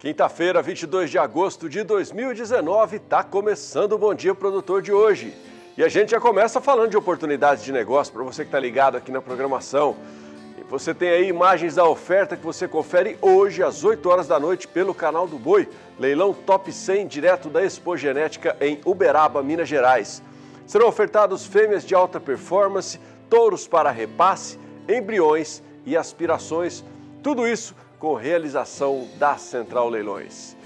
Quinta-feira, 22 de agosto de 2019, está começando o Bom Dia Produtor de hoje. E a gente já começa falando de oportunidades de negócio para você que está ligado aqui na programação. E você tem aí imagens da oferta que você confere hoje às 8 horas da noite pelo canal do Boi, leilão Top 100 direto da Expo Genética em Uberaba, Minas Gerais. Serão ofertados fêmeas de alta performance, touros para repasse, embriões e aspirações. Tudo isso com realização da Central Leilões.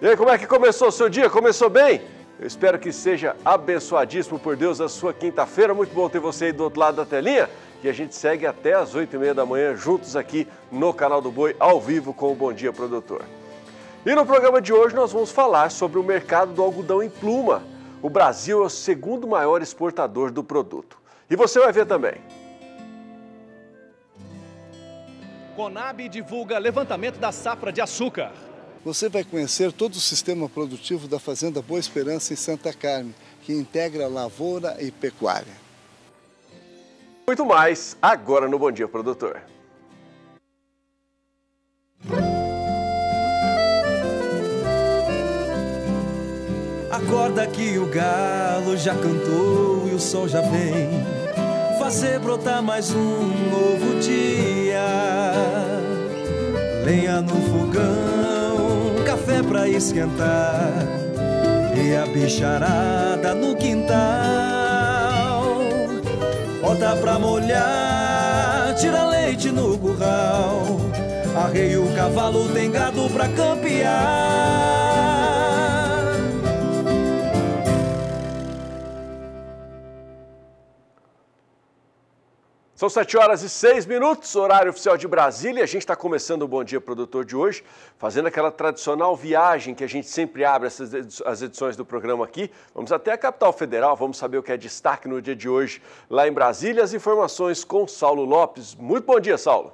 E aí, como é que começou o seu dia? Começou bem? Eu espero que seja abençoadíssimo por Deus a sua quinta-feira. Muito bom ter você aí do outro lado da telinha. E a gente segue até as oito e meia da manhã juntos aqui no Canal do Boi, ao vivo com o Bom Dia Produtor. E no programa de hoje nós vamos falar sobre o mercado do algodão em pluma. O Brasil é o segundo maior exportador do produto. E você vai ver também Conab divulga levantamento da safra de açúcar. Você vai conhecer todo o sistema produtivo da Fazenda Boa Esperança em Santa Carmen, que integra lavoura e pecuária. Muito mais agora no Bom Dia Produtor. Acorda que o galo já cantou e o sol já vem fazer brotar mais um novo dia. Lenha no fogão, café pra esquentar e a bicharada no quintal. Bota pra molhar, tira leite no curral. Arrei o cavalo, tem gado pra campear. São 7 horas e 6 minutos, horário oficial de Brasília. A gente está começando o Bom Dia Produtor de hoje, fazendo aquela tradicional viagem que a gente sempre abre essas, as edições do programa aqui. Vamos até a capital federal, vamos saber o que é destaque no dia de hoje lá em Brasília. As informações com Saulo Lopes. Muito bom dia, Saulo.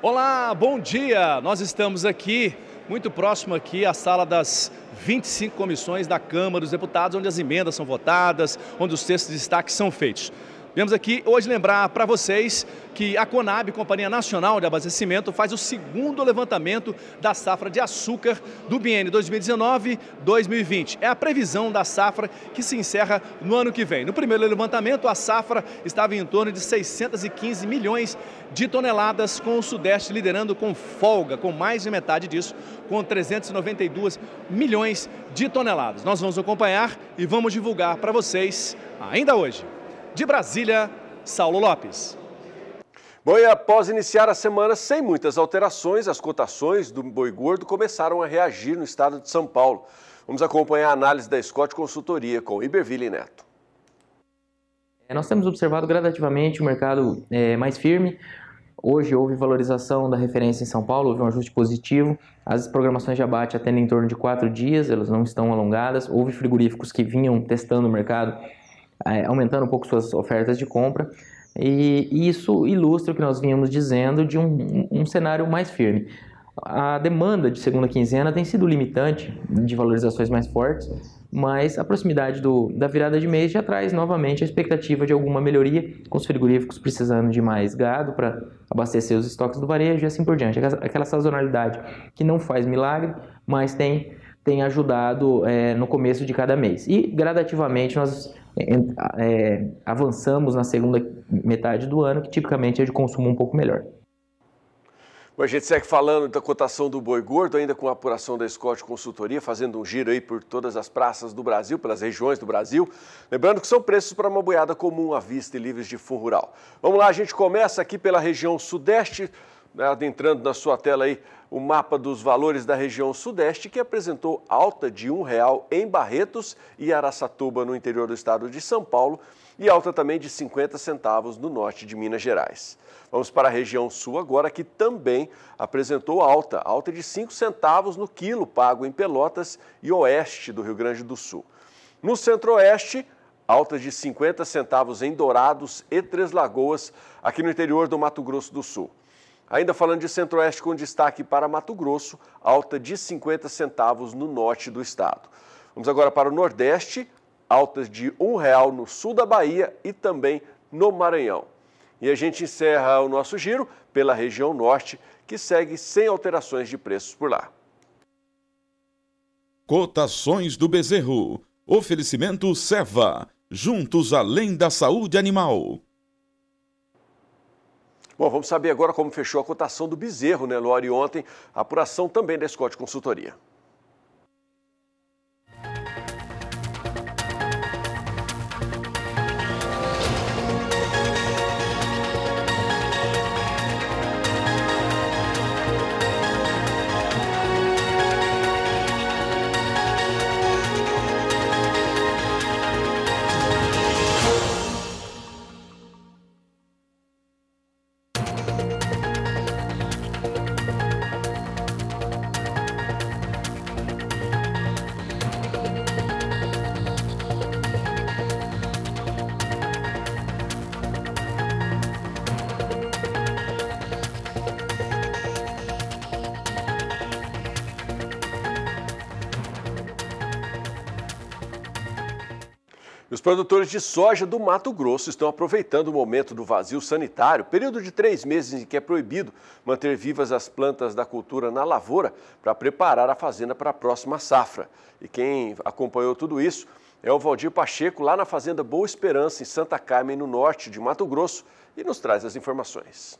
Olá, bom dia. Nós estamos aqui muito próximo aqui à sala das 25 comissões da Câmara dos Deputados, onde as emendas são votadas, onde os textos de destaque são feitos. Viemos aqui hoje lembrar para vocês que a Conab, Companhia Nacional de Abastecimento, faz o segundo levantamento da safra de açúcar do biênio 2019-2020. É a previsão da safra que se encerra no ano que vem. No primeiro levantamento, a safra estava em torno de 615 milhões de toneladas, com o Sudeste liderando com folga, com mais de metade disso, com 392 milhões de toneladas. Nós vamos acompanhar e vamos divulgar para vocês ainda hoje. De Brasília, Saulo Lopes. Bom, e após iniciar a semana sem muitas alterações, as cotações do boi gordo começaram a reagir no estado de São Paulo. Vamos acompanhar a análise da Scott Consultoria com Iberville Neto. É, nós temos observado gradativamente o mercado é, mais firme. Hoje houve valorização da referência em São Paulo, houve um ajuste positivo. As programações de abate atendem em torno de quatro dias, elas não estão alongadas. Houve frigoríficos que vinham testando o mercado é, aumentando um pouco suas ofertas de compra. E isso ilustra o que nós vínhamos dizendo de um, um cenário mais firme. A demanda de segunda quinzena tem sido limitante de valorizações mais fortes, mas a proximidade do, da virada de mês já traz novamente a expectativa de alguma melhoria, com os frigoríficos precisando de mais gado para abastecer os estoques do varejo e assim por diante. Aquela sazonalidade que não faz milagre, mas tem, tem ajudado é, no começo de cada mês. E gradativamente nós é, avançamos na segunda metade do ano, que tipicamente é de consumo um pouco melhor. Bom, a gente segue falando da cotação do boi gordo, ainda com a apuração da Scott Consultoria, fazendo um giro aí por todas as praças do Brasil, pelas regiões do Brasil. Lembrando que são preços para uma boiada comum à vista e livres de fundo rural. Vamos lá, a gente começa aqui pela região sudeste adentrando na sua tela aí o mapa dos valores da região sudeste, que apresentou alta de R$ real em Barretos e Araçatuba, no interior do estado de São Paulo, e alta também de 50 centavos no norte de Minas Gerais. Vamos para a região sul agora, que também apresentou alta, alta de 5 centavos no quilo pago em Pelotas e oeste do Rio Grande do Sul. No centro-oeste, alta de 50 centavos em Dourados e Três Lagoas, aqui no interior do Mato Grosso do Sul. Ainda falando de Centro-Oeste, com destaque para Mato Grosso, alta de 50 centavos no norte do estado. Vamos agora para o Nordeste, altas de R$ 1,00 no sul da Bahia e também no Maranhão. E a gente encerra o nosso giro pela região norte, que segue sem alterações de preços por lá. Cotações do Bezerro. Oferecimento Seva. Juntos além da saúde animal. Bom, vamos saber agora como fechou a cotação do bezerro, né, Lore? Ontem, apuração também da Scott Consultoria. produtores de soja do Mato Grosso estão aproveitando o momento do vazio sanitário, período de três meses em que é proibido manter vivas as plantas da cultura na lavoura, para preparar a fazenda para a próxima safra. E quem acompanhou tudo isso é o Valdir Pacheco, lá na Fazenda Boa Esperança, em Santa Carmen, no norte de Mato Grosso, e nos traz as informações.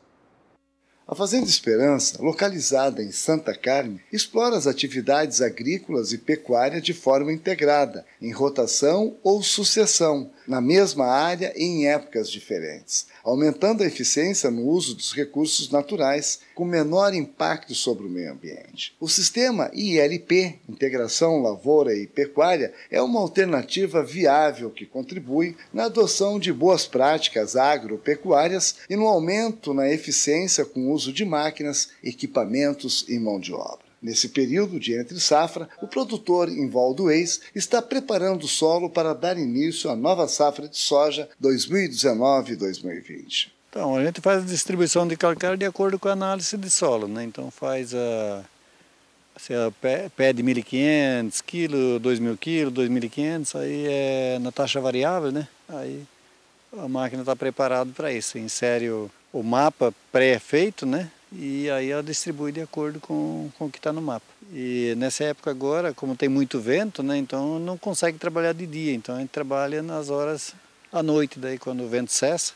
A Fazenda Esperança, localizada em Santa Carme, explora as atividades agrícolas e pecuárias de forma integrada, em rotação ou sucessão, na mesma área e em épocas diferentes, aumentando a eficiência no uso dos recursos naturais com menor impacto sobre o meio ambiente. O sistema ILP, Integração Lavoura e Pecuária, é uma alternativa viável que contribui na adoção de boas práticas agropecuárias e no aumento na eficiência com o uso de máquinas, equipamentos e mão de obra. Nesse período de entre-safra, o produtor Invaldo Ex está preparando o solo para dar início à nova safra de soja 2019-2020. Então, a gente faz a distribuição de calcário de acordo com a análise de solo, né? Então faz a, Se assim, a pé de 1.500 kg, 2.000 kg, 2.500, aí é na taxa variável, né? Aí a máquina está preparada para isso, insere o, o mapa pré-feito, né? e aí ela distribui de acordo com, com o que está no mapa. E nessa época agora, como tem muito vento, né, então não consegue trabalhar de dia, então a gente trabalha nas horas à noite, daí quando o vento cessa,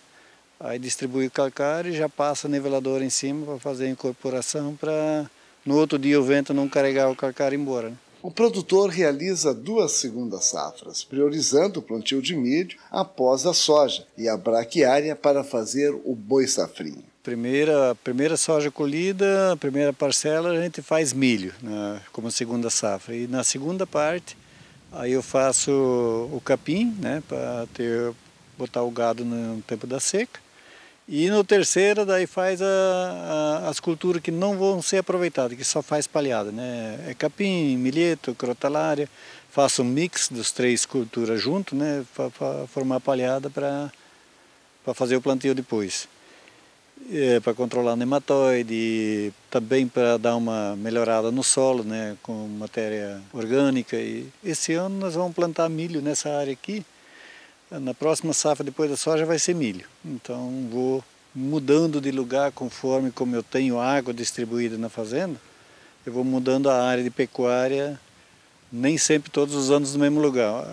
aí distribui o calcário e já passa nivelador em cima para fazer a incorporação para no outro dia o vento não carregar o calcário embora. Né? O produtor realiza duas segundas safras, priorizando o plantio de milho após a soja e a braquiária para fazer o boi safrinho. Primeira, primeira soja colhida, primeira parcela, a gente faz milho né, como segunda safra. E na segunda parte, aí eu faço o capim, né, para botar o gado no tempo da seca. E no terceiro, daí faz a, a, as culturas que não vão ser aproveitadas, que só faz palhada, né? É capim, milheto, crotalária. Faço um mix dos três culturas junto, né? Para formar palhada para fazer o plantio depois é, para controlar nematóide, também para dar uma melhorada no solo, né, com matéria orgânica. E esse ano nós vamos plantar milho nessa área aqui. Na próxima safra depois da soja vai ser milho. Então vou mudando de lugar conforme como eu tenho água distribuída na fazenda. Eu vou mudando a área de pecuária, nem sempre todos os anos no mesmo lugar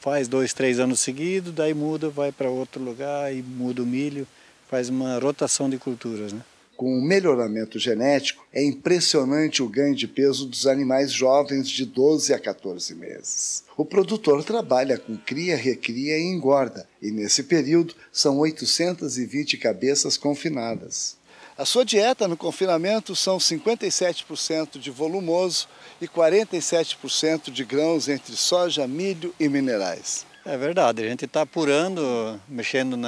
faz dois, três anos seguidos, daí muda, vai para outro lugar e muda o milho faz uma rotação de culturas. Né? Com o melhoramento genético, é impressionante o ganho de peso dos animais jovens de 12 a 14 meses. O produtor trabalha com cria, recria e engorda, e nesse período são 820 cabeças confinadas. A sua dieta no confinamento são 57% de volumoso e 47% de grãos entre soja, milho e minerais. É verdade, a gente está apurando, mexendo no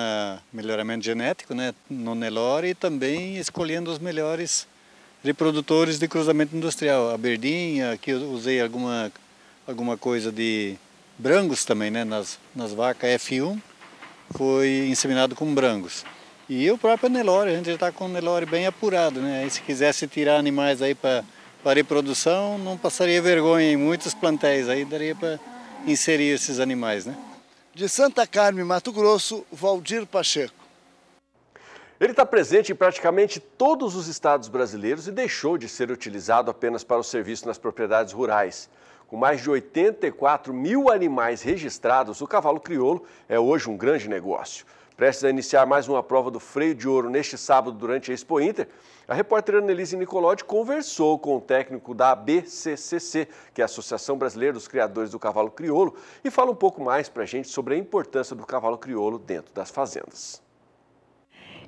melhoramento genético, né, no Nelore e também escolhendo os melhores reprodutores de cruzamento industrial. A Berdinha, aqui eu usei alguma, alguma coisa de brangos também, né, nas, nas vacas F1, foi inseminado com brangos. E o próprio Nelore, a gente já está com o Nelore bem apurado, né, e se quisesse tirar animais aí para reprodução, não passaria vergonha em muitos plantéis, aí daria para inserir esses animais, né? De Santa Carmen, Mato Grosso, Valdir Pacheco. Ele está presente em praticamente todos os estados brasileiros e deixou de ser utilizado apenas para o serviço nas propriedades rurais. Com mais de 84 mil animais registrados, o cavalo crioulo é hoje um grande negócio. Prestes a iniciar mais uma prova do freio de ouro neste sábado durante a Expo Inter, a repórter Annelise Nicolotti conversou com o técnico da ABCCC, que é a Associação Brasileira dos Criadores do Cavalo Crioulo, e fala um pouco mais para a gente sobre a importância do cavalo crioulo dentro das fazendas.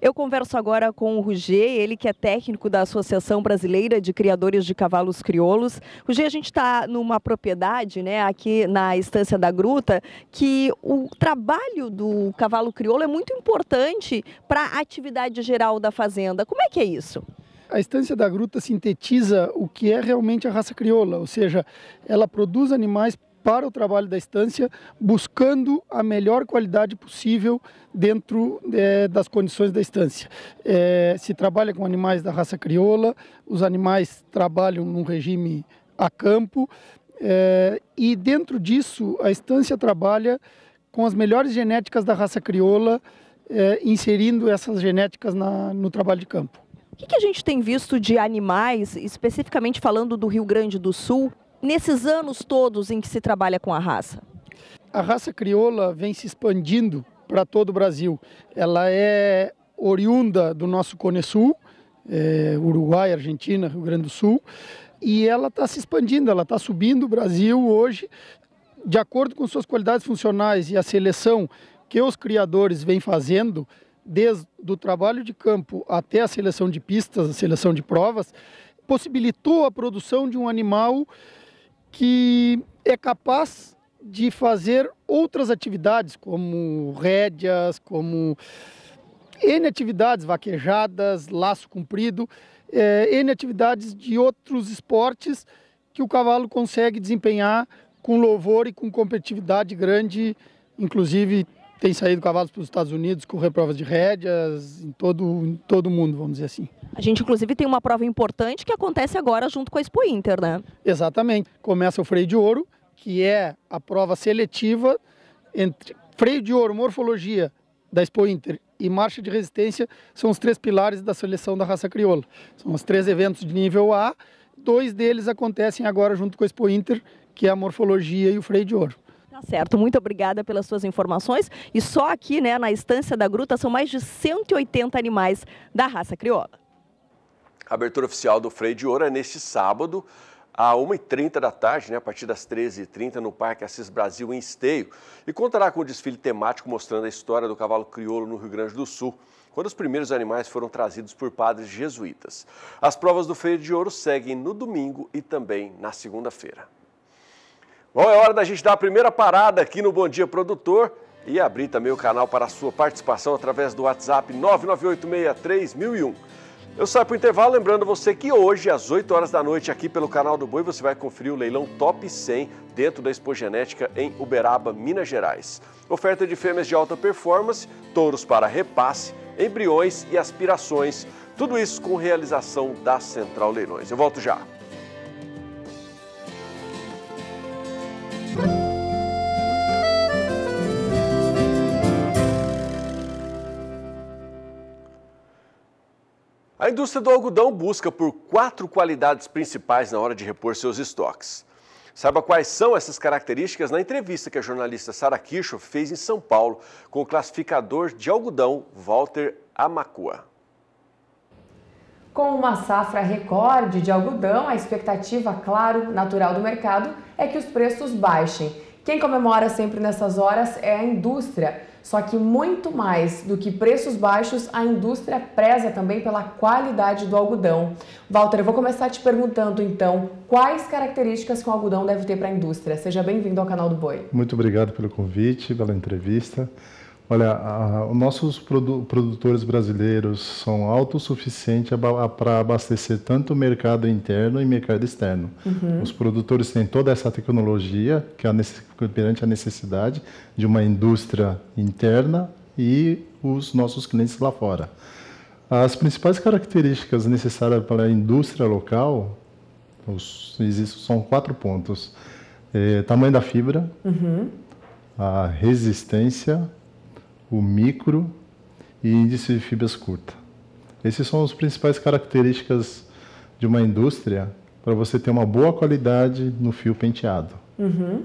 Eu converso agora com o Rugê, ele que é técnico da Associação Brasileira de Criadores de Cavalos Crioulos. Rugê, a gente está numa propriedade, né, aqui na Estância da Gruta, que o trabalho do cavalo crioulo é muito importante para a atividade geral da fazenda. Como é que é isso? A estância da gruta sintetiza o que é realmente a raça crioula, ou seja, ela produz animais para o trabalho da estância, buscando a melhor qualidade possível dentro é, das condições da estância. É, se trabalha com animais da raça crioula, os animais trabalham num regime a campo é, e dentro disso a estância trabalha com as melhores genéticas da raça crioula, inserindo essas genéticas na, no trabalho de campo. O que, que a gente tem visto de animais, especificamente falando do Rio Grande do Sul, nesses anos todos em que se trabalha com a raça? A raça crioula vem se expandindo para todo o Brasil. Ela é oriunda do nosso Cone Sul, é, Uruguai, Argentina, Rio Grande do Sul, e ela está se expandindo, ela está subindo o Brasil hoje, de acordo com suas qualidades funcionais e a seleção que os criadores vêm fazendo, desde o trabalho de campo até a seleção de pistas, a seleção de provas, possibilitou a produção de um animal que é capaz de fazer outras atividades, como rédeas, como N atividades, vaquejadas, laço comprido, é, N atividades de outros esportes que o cavalo consegue desempenhar com louvor e com competitividade grande, inclusive tem saído cavalos para os Estados Unidos correr provas de rédeas em todo em todo mundo, vamos dizer assim. A gente inclusive tem uma prova importante que acontece agora junto com a Expo Inter, né? Exatamente. Começa o freio de ouro, que é a prova seletiva entre freio de ouro, morfologia da Expo Inter e marcha de resistência são os três pilares da seleção da raça crioula. São os três eventos de nível A. Dois deles acontecem agora junto com a Expo Inter, que é a morfologia e o freio de ouro. Tá certo, muito obrigada pelas suas informações. E só aqui, né, na estância da gruta, são mais de 180 animais da raça crioula. A abertura oficial do Freio de Ouro é neste sábado, às 1h30 da tarde, né, a partir das 13h30, no Parque Assis Brasil, em Esteio, e contará com um desfile temático mostrando a história do cavalo crioulo no Rio Grande do Sul, quando os primeiros animais foram trazidos por padres jesuítas. As provas do Freio de Ouro seguem no domingo e também na segunda-feira. Bom, é hora da gente dar a primeira parada aqui no Bom Dia Produtor e abrir também o canal para a sua participação através do WhatsApp 998631001. Eu saio para o intervalo lembrando você que hoje, às 8 horas da noite, aqui pelo canal do Boi, você vai conferir o leilão Top 100 dentro da Expo Genética em Uberaba, Minas Gerais. Oferta de fêmeas de alta performance, touros para repasse, embriões e aspirações. Tudo isso com realização da Central Leilões. Eu volto já. A indústria do algodão busca por quatro qualidades principais na hora de repor seus estoques. Saiba quais são essas características na entrevista que a jornalista Sara Kirchhoff fez em São Paulo com o classificador de algodão Walter Amacua. Com uma safra recorde de algodão, a expectativa, claro, natural do mercado é que os preços baixem. Quem comemora sempre nessas horas é a indústria. Só que muito mais do que preços baixos, a indústria preza também pela qualidade do algodão. Walter, eu vou começar te perguntando então quais características que o algodão deve ter para a indústria. Seja bem-vindo ao canal do Boi. Muito obrigado pelo convite, pela entrevista. Olha, os nossos produ produtores brasileiros são autossuficientes para abastecer tanto o mercado interno e mercado externo. Uhum. Os produtores têm toda essa tecnologia que é a perante a necessidade de uma indústria interna e os nossos clientes lá fora. As principais características necessárias para a indústria local os, existem, são quatro pontos: é, tamanho da fibra, uhum. a resistência o micro e índice de fibras curta. Esses são as principais características de uma indústria para você ter uma boa qualidade no fio penteado. Uhum.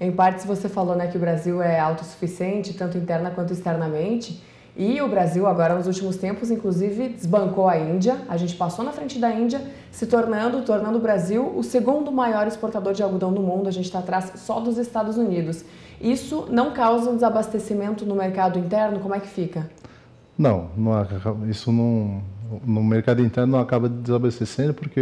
Em partes você falou né, que o Brasil é autossuficiente, tanto interna quanto externamente. E o Brasil agora nos últimos tempos, inclusive, desbancou a Índia. A gente passou na frente da Índia, se tornando, tornando o Brasil o segundo maior exportador de algodão do mundo. A gente está atrás só dos Estados Unidos. Isso não causa um desabastecimento no mercado interno? Como é que fica? Não, não isso não, no mercado interno não acaba desabastecendo, porque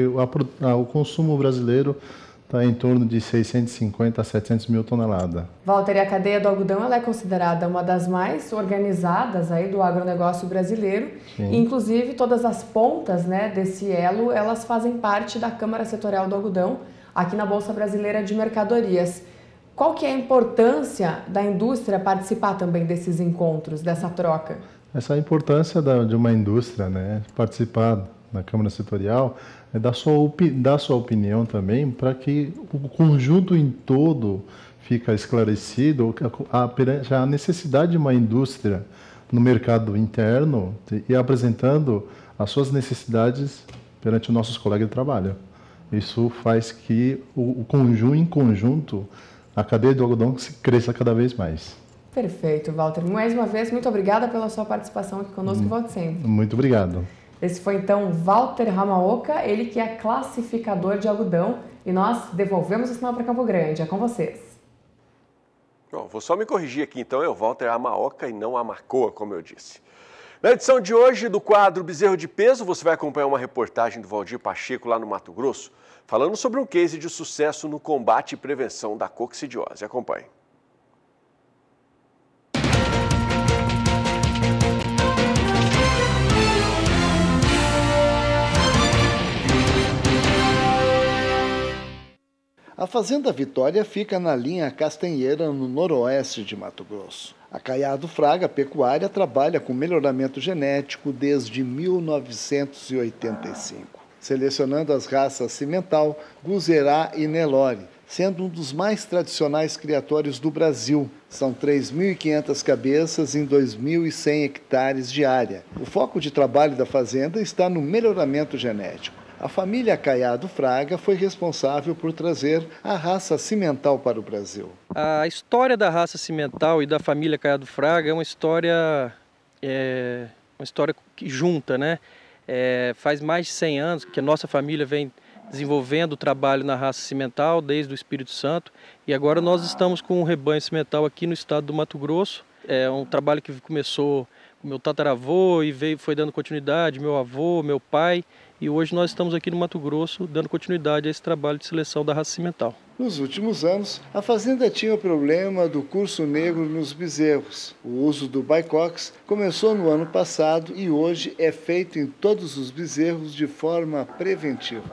a, a, o consumo brasileiro está em torno de 650 a 700 mil toneladas. Walter, e a cadeia do algodão ela é considerada uma das mais organizadas aí do agronegócio brasileiro. Sim. Inclusive, todas as pontas né, desse elo, elas fazem parte da Câmara Setorial do Algodão, aqui na Bolsa Brasileira de Mercadorias. Qual que é a importância da indústria participar também desses encontros, dessa troca? Essa é a importância da, de uma indústria, né, participar na Câmara Setorial, é dar sua, dar sua opinião também para que o conjunto em todo fica esclarecido a, a, a necessidade de uma indústria no mercado interno e apresentando as suas necessidades perante os nossos colegas de trabalho. Isso faz que o, o conjunto em conjunto a cadeia do algodão cresça cada vez mais. Perfeito, Walter. Mais uma vez, muito obrigada pela sua participação aqui conosco. Volte sempre. Muito obrigado. Esse foi então Walter Ramaoka, ele que é classificador de algodão, e nós devolvemos o sinal para Campo Grande. É com vocês. Bom, vou só me corrigir aqui então, é o Walter Amaoca e não Amacoa, como eu disse. Na edição de hoje do quadro Bezerro de Peso, você vai acompanhar uma reportagem do Valdir Pacheco lá no Mato Grosso falando sobre um case de sucesso no combate e prevenção da coccidiose. Acompanhe. A Fazenda Vitória fica na linha Castanheira, no noroeste de Mato Grosso. A Caiado Fraga Pecuária trabalha com melhoramento genético desde 1985 selecionando as raças cimental, guzerá e nelore, sendo um dos mais tradicionais criatórios do Brasil. São 3.500 cabeças em 2.100 hectares de área. O foco de trabalho da fazenda está no melhoramento genético. A família Caiado Fraga foi responsável por trazer a raça cimental para o Brasil. A história da raça cimental e da família Caiado Fraga é uma história, é, uma história que junta, né? É, faz mais de 100 anos que a nossa família vem desenvolvendo o trabalho na raça cimental desde o Espírito Santo e agora nós estamos com um rebanho cimental aqui no estado do Mato Grosso. É um trabalho que começou com meu tataravô e veio, foi dando continuidade, meu avô, meu pai, e hoje nós estamos aqui no Mato Grosso dando continuidade a esse trabalho de seleção da raça cimental. Nos últimos anos, a fazenda tinha o problema do curso negro nos bezerros. O uso do Bicox começou no ano passado e hoje é feito em todos os bezerros de forma preventiva.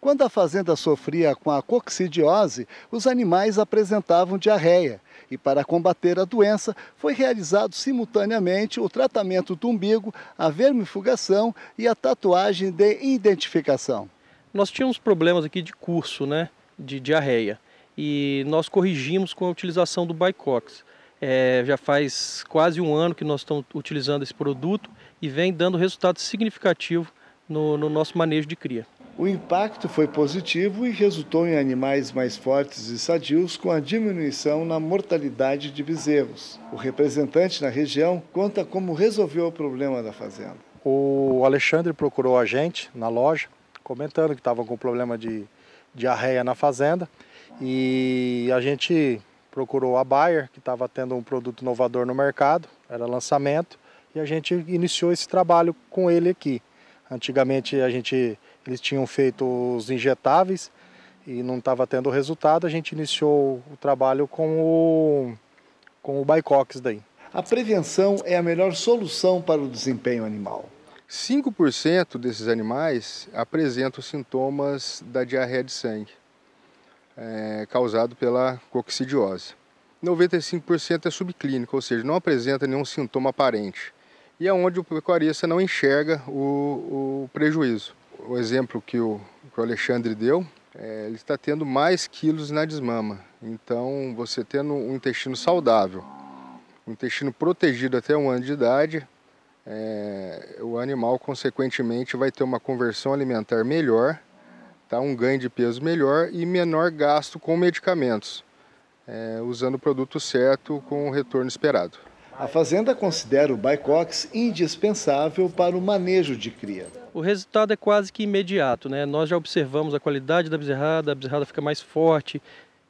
Quando a fazenda sofria com a coccidiose, os animais apresentavam diarreia. E para combater a doença, foi realizado simultaneamente o tratamento do umbigo, a vermifugação e a tatuagem de identificação. Nós tínhamos problemas aqui de curso, né? de diarreia. E nós corrigimos com a utilização do Bicox. É, já faz quase um ano que nós estamos utilizando esse produto e vem dando resultado significativo no, no nosso manejo de cria. O impacto foi positivo e resultou em animais mais fortes e sadios com a diminuição na mortalidade de bezerros. O representante na região conta como resolveu o problema da fazenda. O Alexandre procurou a gente na loja, comentando que estava com problema de diarreia na fazenda e a gente procurou a Bayer, que estava tendo um produto inovador no mercado, era lançamento, e a gente iniciou esse trabalho com ele aqui. Antigamente a gente eles tinham feito os injetáveis e não estava tendo resultado, a gente iniciou o trabalho com o com o Bicox daí. A prevenção é a melhor solução para o desempenho animal. 5% desses animais apresentam sintomas da diarreia de sangue, é, causado pela coccidiose. 95% é subclínico, ou seja, não apresenta nenhum sintoma aparente. E é onde o pecuarista não enxerga o, o prejuízo. O exemplo que o, que o Alexandre deu, é, ele está tendo mais quilos na desmama. Então, você tendo um intestino saudável, um intestino protegido até um ano de idade, é, o animal, consequentemente, vai ter uma conversão alimentar melhor, tá? um ganho de peso melhor e menor gasto com medicamentos, é, usando o produto certo com o retorno esperado. A fazenda considera o Bicox indispensável para o manejo de cria. O resultado é quase que imediato, né? Nós já observamos a qualidade da bezerrada, a bezerrada fica mais forte,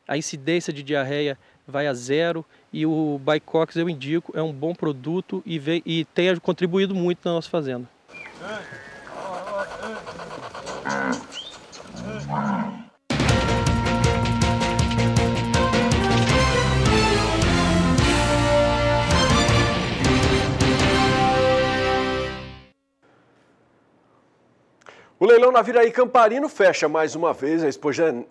a incidência de diarreia vai a zero e o Bicox eu indico, é um bom produto e, vem, e tem contribuído muito na nossa fazenda. O leilão na Viraí Camparino fecha mais uma vez a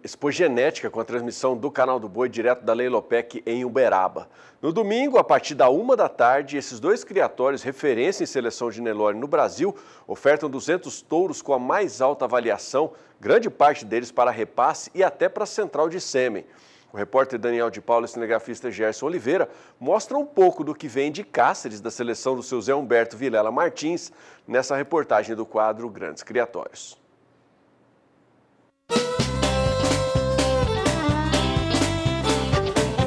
Expogenética com a transmissão do Canal do Boi direto da Leilopec em Uberaba. No domingo, a partir da uma da tarde, esses dois criatórios, referência em seleção de Nelore no Brasil, ofertam 200 touros com a mais alta avaliação, grande parte deles para repasse e até para central de sêmen. O repórter Daniel de Paula e o cinegrafista Gerson Oliveira mostram um pouco do que vem de Cáceres, da seleção do seu Zé Humberto Vilela Martins, nessa reportagem do quadro Grandes Criatórios.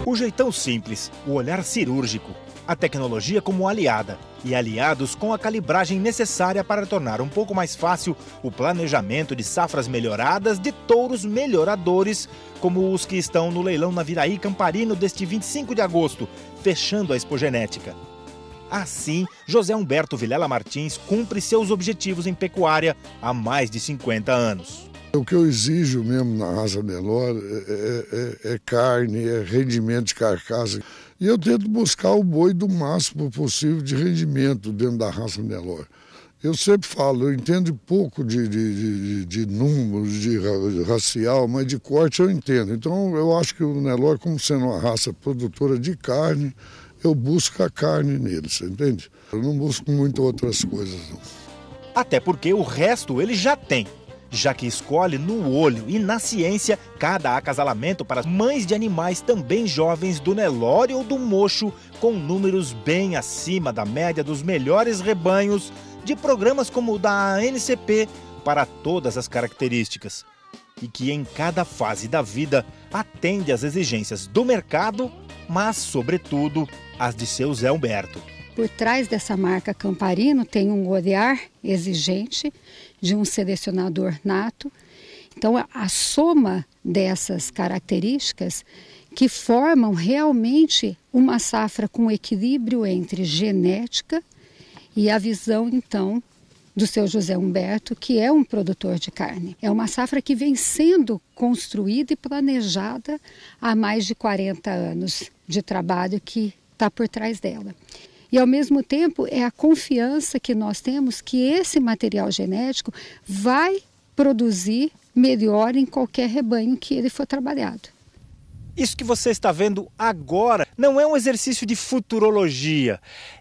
O jeitão simples, o olhar cirúrgico, a tecnologia como aliada e aliados com a calibragem necessária para tornar um pouco mais fácil o planejamento de safras melhoradas de touros melhoradores, como os que estão no leilão na Viraí Camparino deste 25 de agosto, fechando a expogenética. Assim, José Humberto Vilela Martins cumpre seus objetivos em pecuária há mais de 50 anos. O que eu exijo mesmo na raça Nelore é, é, é, é, carne, é rendimento de carcaça. E eu tento buscar o boi do máximo possível de rendimento dentro da raça Nelore. Eu sempre falo, eu entendo pouco de, de, de, de números, de racial, mas de corte eu entendo. Então eu acho que o Nelore, como sendo uma raça produtora de carne, eu busco a carne nele, você entende? Eu não busco muito outras coisas. Não. Até porque o resto ele já tem já que escolhe no olho e na ciência cada acasalamento para mães de animais também jovens do Nelore ou do Mocho, com números bem acima da média dos melhores rebanhos de programas como o da ANCP para todas as características. E que em cada fase da vida atende às exigências do mercado, mas, sobretudo, as de seu Zé Humberto. Por trás dessa marca Camparino tem um olhar exigente de um selecionador nato. Então, a soma dessas características que formam realmente uma safra com equilíbrio entre genética e a visão, então, do seu José Humberto, que é um produtor de carne. É uma safra que vem sendo construída e planejada há mais de 40 anos de trabalho que está por trás dela. E ao mesmo tempo é a confiança que nós temos que esse material genético vai produzir melhor em qualquer rebanho que ele for trabalhado. Isso que você está vendo agora não é um exercício de futurologia.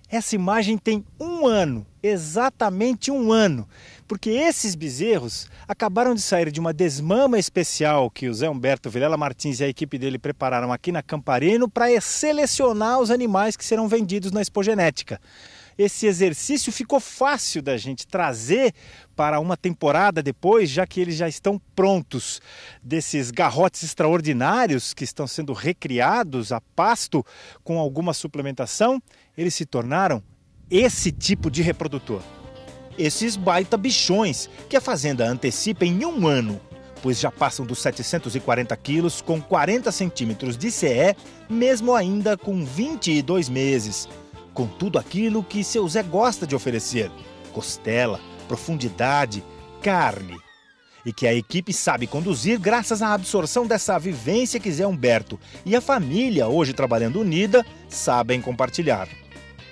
Essa imagem tem um ano, exatamente um ano porque esses bezerros acabaram de sair de uma desmama especial que o Zé Humberto Vilela Martins e a equipe dele prepararam aqui na Camparino para selecionar os animais que serão vendidos na Expo Genética. Esse exercício ficou fácil da gente trazer para uma temporada depois, já que eles já estão prontos. Desses garrotes extraordinários que estão sendo recriados a pasto com alguma suplementação, eles se tornaram esse tipo de reprodutor esses baita bichões que a fazenda antecipa em um ano, pois já passam dos 740 quilos com 40 centímetros de CE, mesmo ainda com 22 meses. Com tudo aquilo que seu Zé gosta de oferecer: costela, profundidade, carne. E que a equipe sabe conduzir graças à absorção dessa vivência que Zé Humberto e a família, hoje trabalhando unida, sabem compartilhar.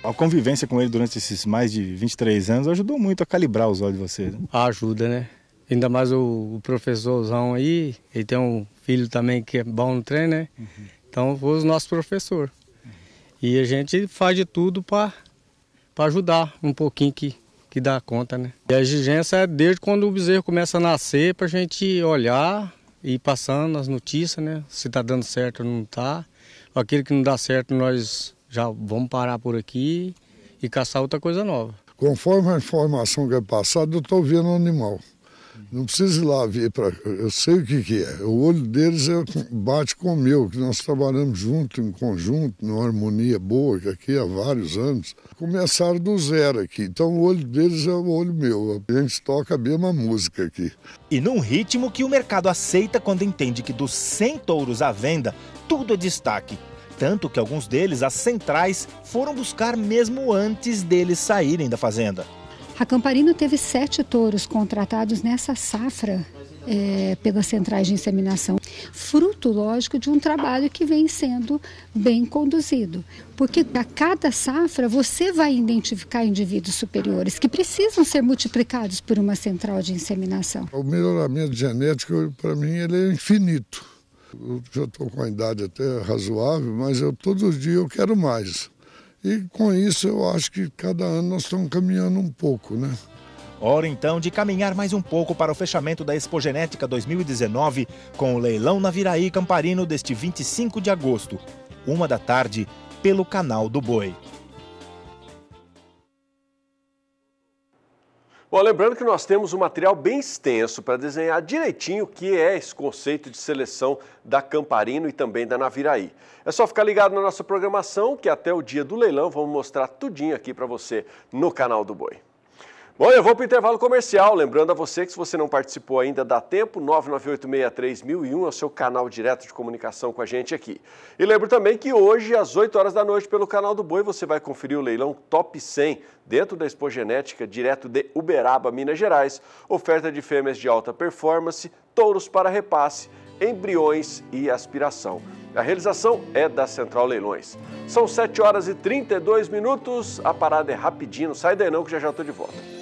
A convivência com ele durante esses mais de 23 anos ajudou muito a calibrar os olhos de você. Né? Ajuda, né? Ainda mais o, o professorzão aí, ele tem um filho também que é bom no treino, né? Uhum. Então foi o nosso professor. E a gente faz de tudo para ajudar um pouquinho que, que dá conta, né? E a exigência é desde quando o bezerro começa a nascer para a gente olhar e ir passando as notícias, né? Se está dando certo ou não está. Aquilo que não dá certo, nós já vamos parar por aqui e caçar outra coisa nova. Conforme a informação que é passada, eu estou vendo o um animal. Não precisa ir lá ver, para eu sei o que, que é. O olho deles é... bate com o meu, que nós trabalhamos junto, em conjunto, numa harmonia boa, que aqui há vários anos. Começaram do zero aqui, então o olho deles é o olho meu. A gente toca a mesma música aqui. E num ritmo que o mercado aceita quando entende que dos 100 touros à venda, tudo é destaque tanto que alguns deles, as centrais, foram buscar mesmo antes deles saírem da fazenda. A Camparino teve sete touros contratados nessa safra é, pelas centrais de inseminação, fruto, lógico, de um trabalho que vem sendo bem conduzido. Porque a cada safra você vai identificar indivíduos superiores que precisam ser multiplicados por uma central de inseminação. O melhoramento genético, para mim, ele é infinito eu já estou com a idade até razoável, mas eu os dias eu quero mais. E com isso eu acho que cada ano nós estamos caminhando um pouco, né? Hora então de caminhar mais um pouco para o fechamento da Expo Genética 2019 com o leilão na Viraí Camparino deste 25 de agosto, uma da tarde, pelo canal do Boi. Bom, lembrando que nós temos um material bem extenso para desenhar direitinho o que é esse conceito de seleção da Camparino e também da Naviraí. É só ficar ligado na nossa programação que até o dia do leilão vamos mostrar tudinho aqui para você no canal do Boi. Bom, eu vou para o intervalo comercial. Lembrando a você que se você não participou ainda, dá tempo, 998631001 é o seu canal direto de comunicação com a gente aqui. E lembro também que hoje, às 8 horas da noite, pelo canal do Boi, você vai conferir o leilão Top 100 dentro da Expo Genética, direto de Uberaba, Minas Gerais. Oferta de fêmeas de alta performance, touros para repasse, embriões e aspiração. A realização é da Central Leilões. São 7 horas e 32 minutos, a parada é rapidinho, não sai daí não que já já estou de volta.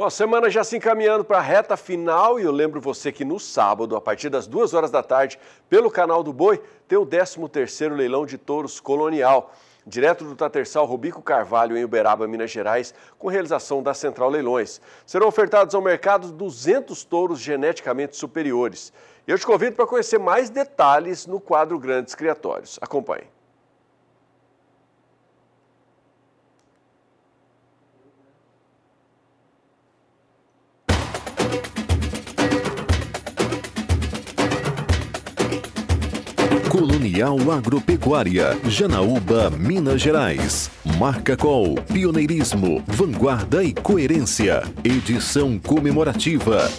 Bom, a semana já se encaminhando para a reta final e eu lembro você que no sábado, a partir das duas horas da tarde, pelo canal do Boi, tem o 13º Leilão de Touros Colonial. Direto do Tatersal Rubico Carvalho, em Uberaba, Minas Gerais, com realização da Central Leilões. Serão ofertados ao mercado 200 touros geneticamente superiores. Eu te convido para conhecer mais detalhes no quadro Grandes Criatórios. Acompanhe. Royal Agropecuária, Janaúba, Minas Gerais. Marca Col, pioneirismo, vanguarda e coerência. Edição comemorativa.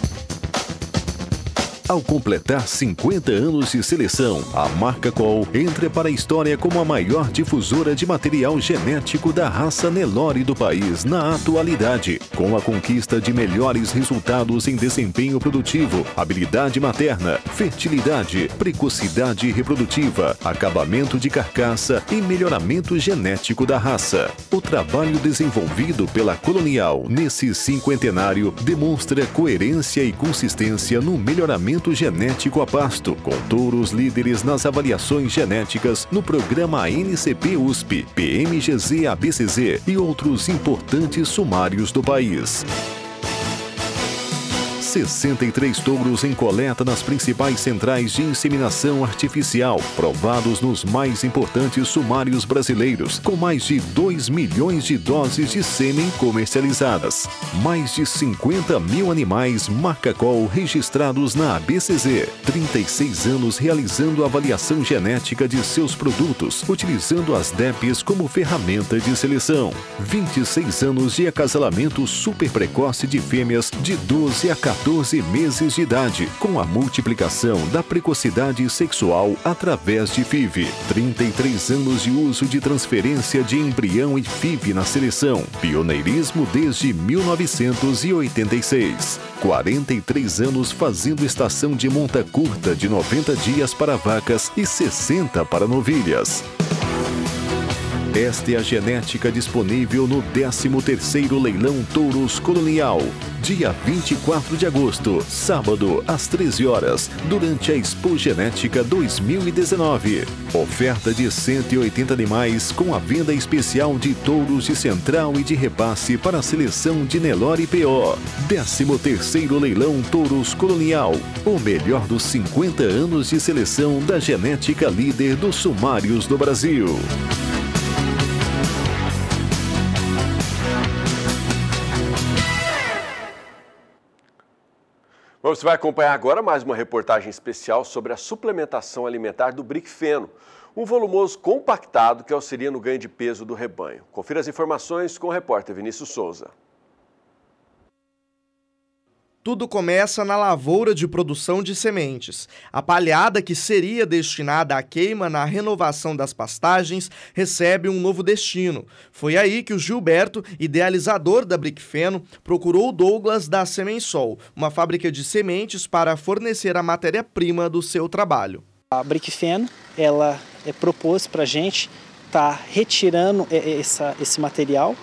Ao completar 50 anos de seleção, a marca Col entra para a história como a maior difusora de material genético da raça Nelore do país na atualidade, com a conquista de melhores resultados em desempenho produtivo, habilidade materna, fertilidade, precocidade reprodutiva, acabamento de carcaça e melhoramento genético da raça. O trabalho desenvolvido pela Colonial nesse cinquentenário demonstra coerência e consistência no melhoramento Genético a Pasto, com touros líderes nas avaliações genéticas no programa NCP USP, PMGZ ABCZ e outros importantes sumários do país. 63 touros em coleta nas principais centrais de inseminação artificial, provados nos mais importantes sumários brasileiros, com mais de 2 milhões de doses de sêmen comercializadas. Mais de 50 mil animais marca col registrados na ABCZ. 36 anos realizando avaliação genética de seus produtos, utilizando as DEPs como ferramenta de seleção. 26 anos de acasalamento super precoce de fêmeas de 12 a 14 14 meses de idade, com a multiplicação da precocidade sexual através de FIV. 33 anos de uso de transferência de embrião e FIV na seleção. Pioneirismo desde 1986. 43 anos fazendo estação de monta curta de 90 dias para vacas e 60 para novilhas. Esta é a genética disponível no 13º Leilão Touros Colonial, dia 24 de agosto, sábado, às 13 horas, durante a Expo Genética 2019. Oferta de 180 animais com a venda especial de touros de central e de repasse para a seleção de Nelore PO. 13º Leilão Touros Colonial, o melhor dos 50 anos de seleção da genética líder dos sumários do Brasil. Você vai acompanhar agora mais uma reportagem especial sobre a suplementação alimentar do bricfeno, um volumoso compactado que auxilia no ganho de peso do rebanho. Confira as informações com o repórter Vinícius Souza. Tudo começa na lavoura de produção de sementes. A palhada que seria destinada à queima na renovação das pastagens recebe um novo destino. Foi aí que o Gilberto, idealizador da Bricfeno, procurou o Douglas da Semensol, uma fábrica de sementes para fornecer a matéria-prima do seu trabalho. A Bricfeno, ela é, propôs para a gente estar tá retirando é, é, essa, esse material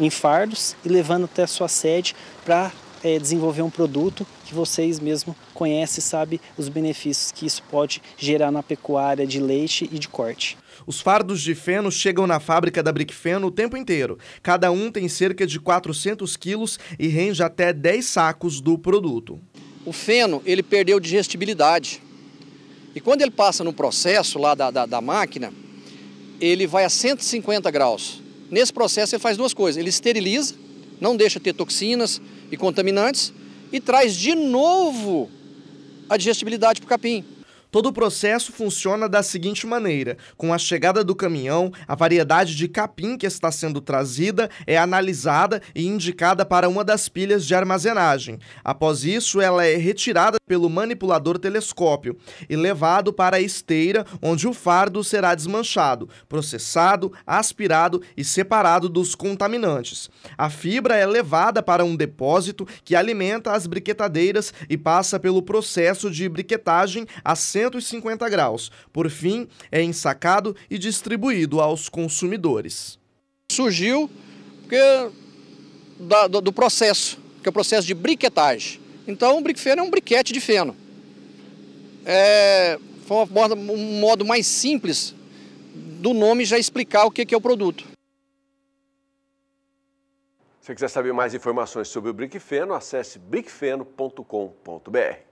em fardos e levando até a sua sede para é, desenvolver um produto que vocês mesmo conhecem e sabem os benefícios que isso pode gerar na pecuária de leite e de corte. Os fardos de feno chegam na fábrica da Bricfeno o tempo inteiro. Cada um tem cerca de 400 quilos e rende até 10 sacos do produto. O feno ele perdeu digestibilidade. E quando ele passa no processo lá da, da, da máquina, ele vai a 150 graus. Nesse processo ele faz duas coisas, ele esteriliza, não deixa ter toxinas, e contaminantes e traz de novo a digestibilidade para o capim. Todo o processo funciona da seguinte maneira: com a chegada do caminhão, a variedade de capim que está sendo trazida é analisada e indicada para uma das pilhas de armazenagem. Após isso, ela é retirada pelo manipulador telescópio e levado para a esteira, onde o fardo será desmanchado, processado, aspirado e separado dos contaminantes. A fibra é levada para um depósito que alimenta as briquetadeiras e passa pelo processo de briquetagem a 350 graus. Por fim, é ensacado e distribuído aos consumidores. Surgiu da, do, do, processo, que é o processo de briquetagem. Então, o briquefeno é um briquete de feno. É, foi uma, um modo mais simples do nome já explicar o que, que é o produto. Se você quiser saber mais informações sobre o Brickfeno, acesse brickfeno.com.br.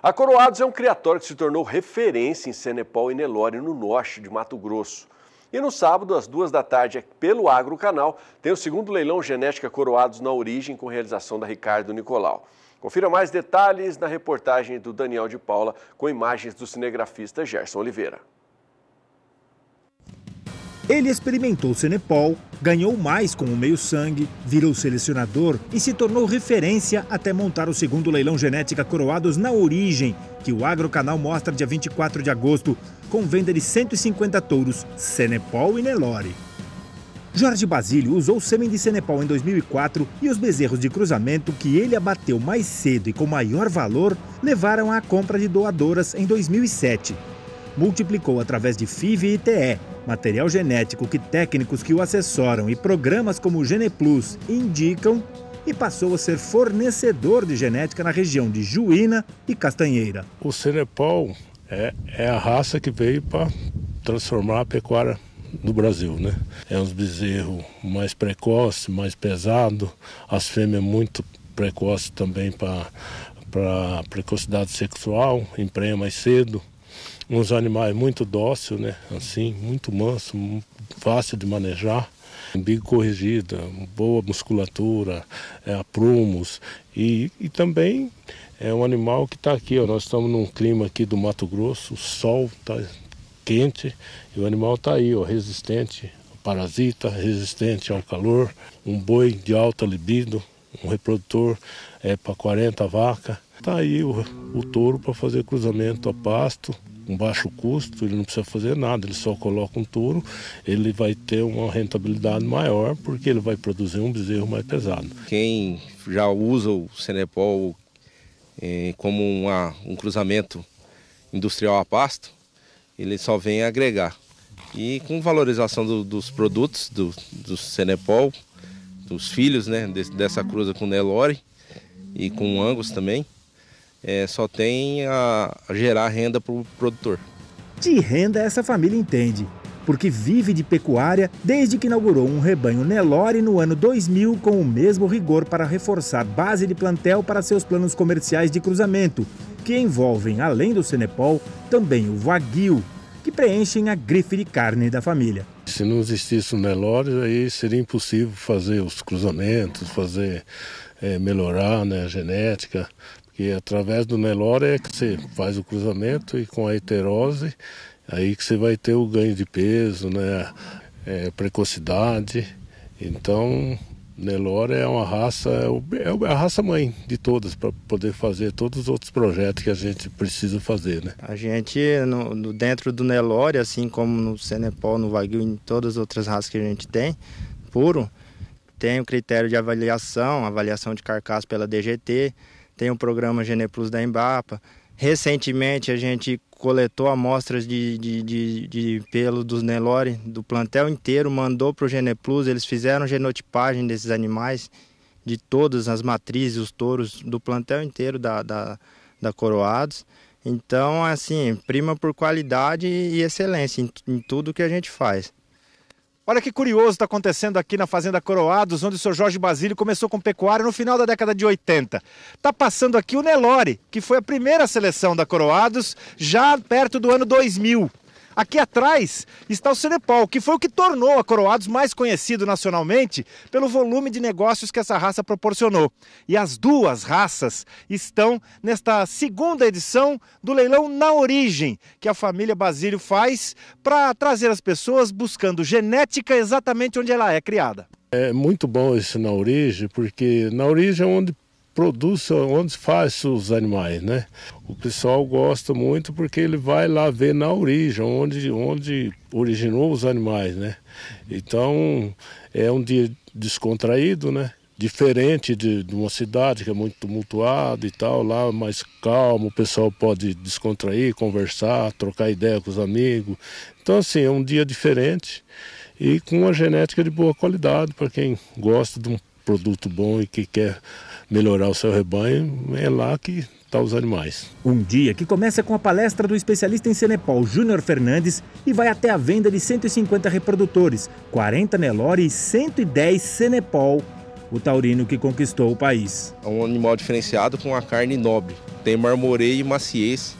A Coroados é um criatório que se tornou referência em Senepol e Nelore, no norte de Mato Grosso. E no sábado, às duas da tarde, é pelo Agro Canal, tem o segundo leilão Genética Coroados na Origem, com realização da Ricardo Nicolau. Confira mais detalhes na reportagem do Daniel de Paula, com imagens do cinegrafista Gerson Oliveira. Ele experimentou Senepol, ganhou mais com o meio-sangue, virou selecionador e se tornou referência até montar o segundo leilão genética Coroados na Origem, que o Agrocanal mostra dia 24 de agosto, com venda de 150 touros Senepol e Nelore. Jorge Basílio usou o sêmen de Senepol em 2004 e os bezerros de cruzamento que ele abateu mais cedo e com maior valor levaram à compra de doadoras em 2007. Multiplicou através de FIV e ITE material genético que técnicos que o assessoram e programas como o GenePlus indicam, e passou a ser fornecedor de genética na região de Juína e Castanheira. O Senepol é, é a raça que veio para transformar a pecuária do Brasil, né? É um bezerro mais precoce, mais pesado, as fêmeas muito precoces também para precocidade sexual, emprenha mais cedo uns animais muito dócil, né? Assim, muito manso, fácil de manejar. Umbigo corrigida, boa musculatura, é, aprumos e, e também é um animal que está aqui. Ó, nós estamos num clima aqui do Mato Grosso, o sol está quente e o animal está aí, ó, resistente ao parasita, resistente ao calor. Um boi de alta libido, um reprodutor é, para 40 vacas. Está aí o, o touro para fazer cruzamento a pasto com baixo custo, ele não precisa fazer nada, ele só coloca um touro, ele vai ter uma rentabilidade maior porque ele vai produzir um bezerro mais pesado. Quem já usa o Senepol é, como uma, um cruzamento industrial a pasto, ele só vem agregar. E com valorização do, dos produtos do, do Senepol, dos filhos né, dessa cruza com Nelore e com Angus também, é, só tem a, a gerar renda para o produtor. De renda essa família entende, porque vive de pecuária desde que inaugurou um rebanho Nelore no ano 2000 com o mesmo rigor para reforçar base de plantel para seus planos comerciais de cruzamento, que envolvem, além do Senepol, também o Wagyu, que preenchem a grife de carne da família. Se não existisse o Nelore, aí seria impossível fazer os cruzamentos, fazer é, melhorar né, a genética, que através do Nelore é que você faz o cruzamento e com a heterose aí que você vai ter o ganho de peso, né? É, precocidade. Então, Nelore é uma raça, é, é a raça mãe de todas, para poder fazer todos os outros projetos que a gente precisa fazer, né? A gente, no, no, dentro do Nelore, assim como no Senepol, no Wagyu, em todas as outras raças que a gente tem, puro, tem o critério de avaliação, avaliação de carcaça pela DGT, tem o programa Gene Plus da Embapa. Recentemente a gente coletou amostras de, de, de, de pelo dos Nelore do plantel inteiro, mandou para o Gene Plus, eles fizeram genotipagem desses animais, de todas as matrizes, os touros do plantel inteiro da, da, da Coroados. Então, assim, prima por qualidade e excelência em, em tudo que a gente faz. Olha que curioso está acontecendo aqui na Fazenda Coroados, onde o seu Jorge Basílio começou com pecuária no final da década de 80. Está passando aqui o Nelore, que foi a primeira seleção da Coroados já perto do ano 2000. Aqui atrás está o Cenepol, que foi o que tornou a Coroados mais conhecido nacionalmente pelo volume de negócios que essa raça proporcionou. E as duas raças estão nesta segunda edição do leilão na origem, que a família Basílio faz para trazer as pessoas buscando genética exatamente onde ela é criada. É muito bom esse na origem, porque na origem é onde produz, onde faz os animais, né? O pessoal gosta muito porque ele vai lá ver na origem, onde, onde originou os animais, né? Então é um dia descontraído, né? Diferente de, de uma cidade que é muito tumultuada e tal, lá mais calmo, o pessoal pode descontrair, conversar, trocar ideia com os amigos. Então, assim, é um dia diferente e com uma genética de boa qualidade para quem gosta de um produto bom e que quer melhorar o seu rebanho, é lá que estão tá os animais. Um dia que começa com a palestra do especialista em Senepol, Júnior Fernandes, e vai até a venda de 150 reprodutores, 40 Nelore e 110 Senepol, o taurino que conquistou o país. É um animal diferenciado com a carne nobre, tem marmoreio e maciez.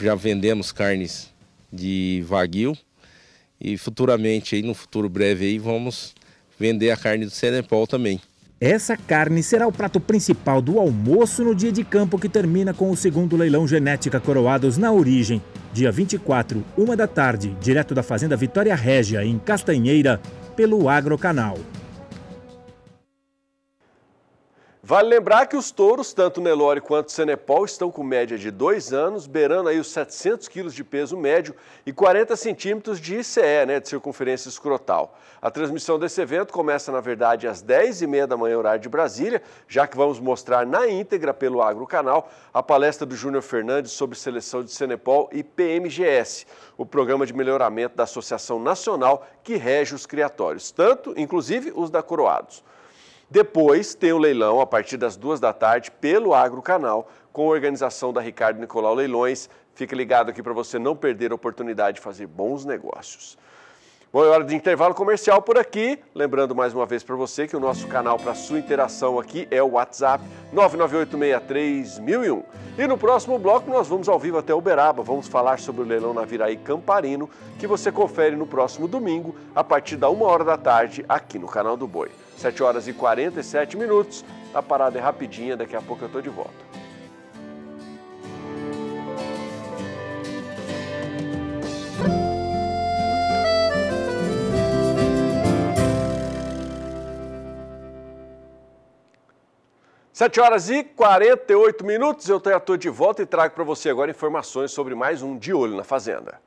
Já vendemos carnes de vaguio e futuramente, aí, no futuro breve, aí, vamos vender a carne do Senepol também. Essa carne será o prato principal do almoço no dia de campo que termina com o segundo leilão Genética Coroados na Origem, dia 24, uma da tarde, direto da Fazenda Vitória Régia, em Castanheira, pelo Agrocanal. Vale lembrar que os touros, tanto Nelore quanto Senepol, estão com média de 2 anos, beirando aí os 700 quilos de peso médio e 40 centímetros de ICE, né, de circunferência escrotal. A transmissão desse evento começa, na verdade, às 10h30 da manhã, horário de Brasília, já que vamos mostrar na íntegra pelo Agro Canal a palestra do Júnior Fernandes sobre seleção de Senepol e PMGS, o Programa de Melhoramento da Associação Nacional que rege os criatórios, tanto, inclusive, os da Coroados. Depois tem o leilão a partir das duas da tarde pelo Agro Canal com a organização da Ricardo Nicolau Leilões. Fique ligado aqui para você não perder a oportunidade de fazer bons negócios. Bom, é hora de intervalo comercial por aqui. Lembrando mais uma vez para você que o nosso canal para sua interação aqui é o WhatsApp 998631001. E no próximo bloco nós vamos ao vivo até Uberaba. Vamos falar sobre o leilão na Viraí Camparino, que você confere no próximo domingo, a partir da uma hora da tarde, aqui no canal do Boi. 7 horas e 47 minutos. A parada é rapidinha, daqui a pouco eu estou de volta. Sete horas e 48 minutos, eu estou de volta e trago para você agora informações sobre mais um De Olho na Fazenda.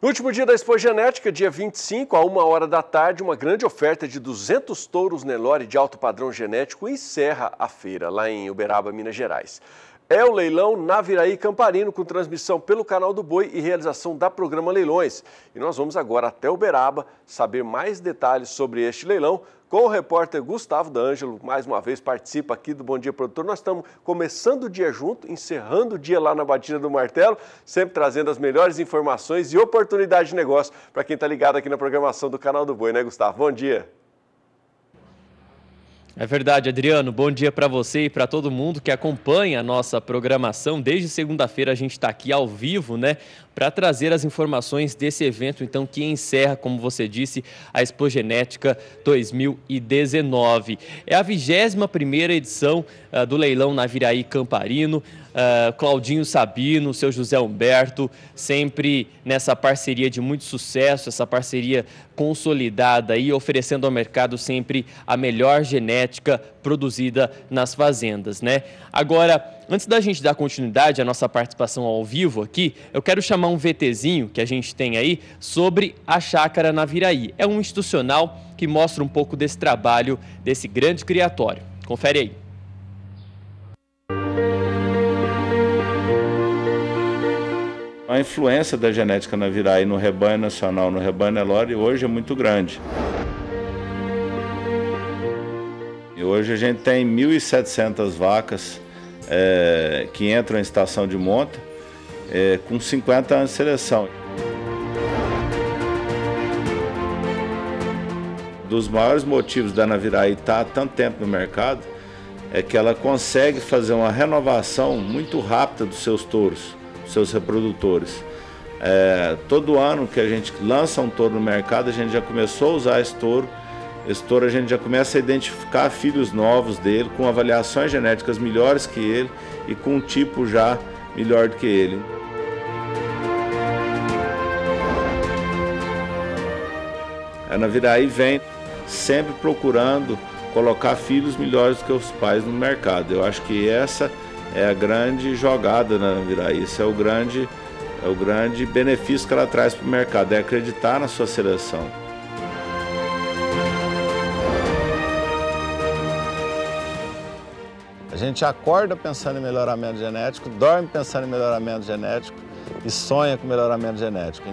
No último dia da Expo Genética, dia 25, a uma hora da tarde, uma grande oferta de 200 touros Nelore de alto padrão genético encerra a feira, lá em Uberaba, Minas Gerais é o leilão Naviraí Camparino, com transmissão pelo canal do Boi e realização da programa Leilões. E nós vamos agora até Uberaba saber mais detalhes sobre este leilão com o repórter Gustavo D'Angelo. Mais uma vez participa aqui do Bom Dia Produtor. Nós estamos começando o dia junto, encerrando o dia lá na Batida do Martelo, sempre trazendo as melhores informações e oportunidades de negócio para quem está ligado aqui na programação do canal do Boi, né, Gustavo? Bom dia. É verdade, Adriano. Bom dia para você e para todo mundo que acompanha a nossa programação. Desde segunda-feira a gente está aqui ao vivo, né, para trazer as informações desse evento, então, que encerra, como você disse, a Expo Genética 2019. É a 21 primeira edição uh, do leilão na Viraí Camparino. Ah, Claudinho Sabino, seu José Humberto, sempre nessa parceria de muito sucesso, essa parceria consolidada e oferecendo ao mercado sempre a melhor genética produzida nas fazendas, né? Agora, antes da gente dar continuidade à nossa participação ao vivo aqui, eu quero chamar um VTzinho que a gente tem aí sobre a Chácara na Viraí. É um institucional que mostra um pouco desse trabalho desse grande criatório. Confere aí. A influência da genética na virai no rebanho nacional, no rebanho Nelore, é hoje é muito grande. E hoje a gente tem 1.700 vacas é, que entram em estação de monta é, com 50 anos de seleção. Dos maiores motivos da Naviraí estar tá há tanto tempo no mercado é que ela consegue fazer uma renovação muito rápida dos seus touros seus reprodutores. É, todo ano que a gente lança um touro no mercado, a gente já começou a usar esse touro. Esse touro a gente já começa a identificar filhos novos dele, com avaliações genéticas melhores que ele e com um tipo já melhor do que ele. A Naviraí vem sempre procurando colocar filhos melhores do que os pais no mercado. Eu acho que essa é a grande jogada na né, virar. isso é o grande, é o grande benefício que ela traz para o mercado, é acreditar na sua seleção. A gente acorda pensando em melhoramento genético, dorme pensando em melhoramento genético e sonha com melhoramento genético.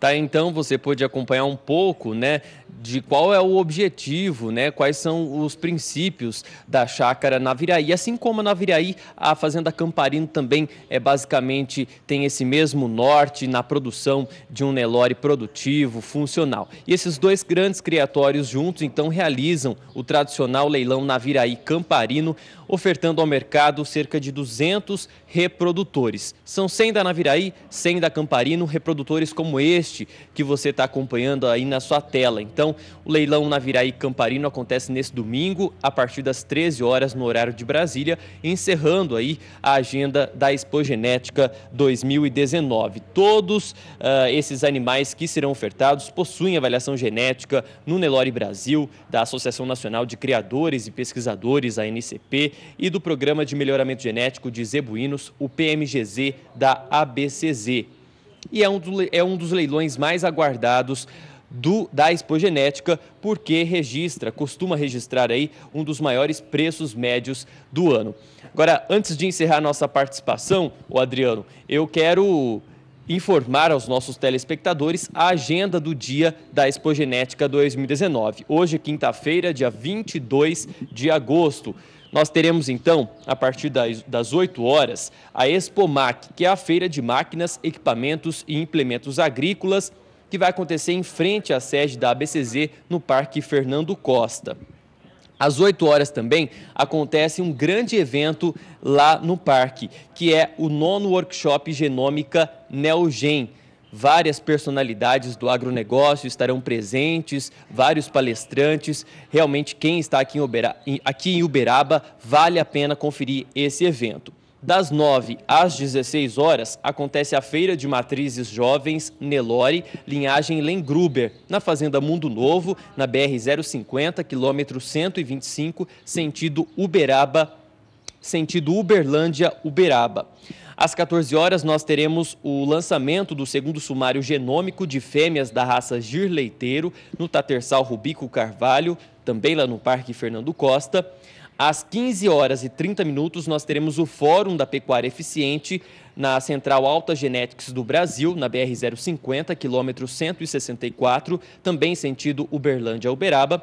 Tá? Então você pôde acompanhar um pouco né, de qual é o objetivo, né? quais são os princípios da chácara Naviraí. Assim como a Naviraí, a Fazenda Camparino também é basicamente tem esse mesmo norte na produção de um Nelore produtivo, funcional. E esses dois grandes criatórios juntos, então, realizam o tradicional leilão Naviraí Camparino, ofertando ao mercado cerca de 200 reprodutores. São 100 da Naviraí, 100 da Camparino, reprodutores como este que você está acompanhando aí na sua tela. Então, então, o leilão na Viraí Camparino acontece nesse domingo, a partir das 13 horas, no horário de Brasília, encerrando aí a agenda da Expo Genética 2019. Todos uh, esses animais que serão ofertados possuem avaliação genética no Nelore Brasil, da Associação Nacional de Criadores e Pesquisadores, a ANCP, e do Programa de Melhoramento Genético de Zebuínos, o PMGZ, da ABCZ. E é, é um dos leilões mais aguardados do da Expogenética, porque registra, costuma registrar aí um dos maiores preços médios do ano. Agora, antes de encerrar nossa participação, o Adriano, eu quero informar aos nossos telespectadores a agenda do dia da Expogenética 2019. Hoje, quinta-feira, dia 22 de agosto. Nós teremos então, a partir das, das 8 horas, a Expomac, que é a feira de máquinas, equipamentos e implementos agrícolas que vai acontecer em frente à sede da ABCZ no Parque Fernando Costa. Às 8 horas também acontece um grande evento lá no parque, que é o nono workshop genômica Neogen. Várias personalidades do agronegócio estarão presentes, vários palestrantes. Realmente, quem está aqui em Uberaba, aqui em Uberaba vale a pena conferir esse evento. Das 9 às 16 horas, acontece a Feira de Matrizes Jovens Nelore, linhagem Lengruber, na Fazenda Mundo Novo, na BR-050, quilômetro 125, sentido Uberaba, sentido Uberlândia-Uberaba. Às 14 horas, nós teremos o lançamento do segundo sumário genômico de fêmeas da raça girleiteiro, no Tatersal Rubico Carvalho, também lá no Parque Fernando Costa. Às 15 horas e 30 minutos, nós teremos o Fórum da Pecuária Eficiente na Central Alta Genetics do Brasil, na BR-050, quilômetro 164, também sentido Uberlândia-Uberaba.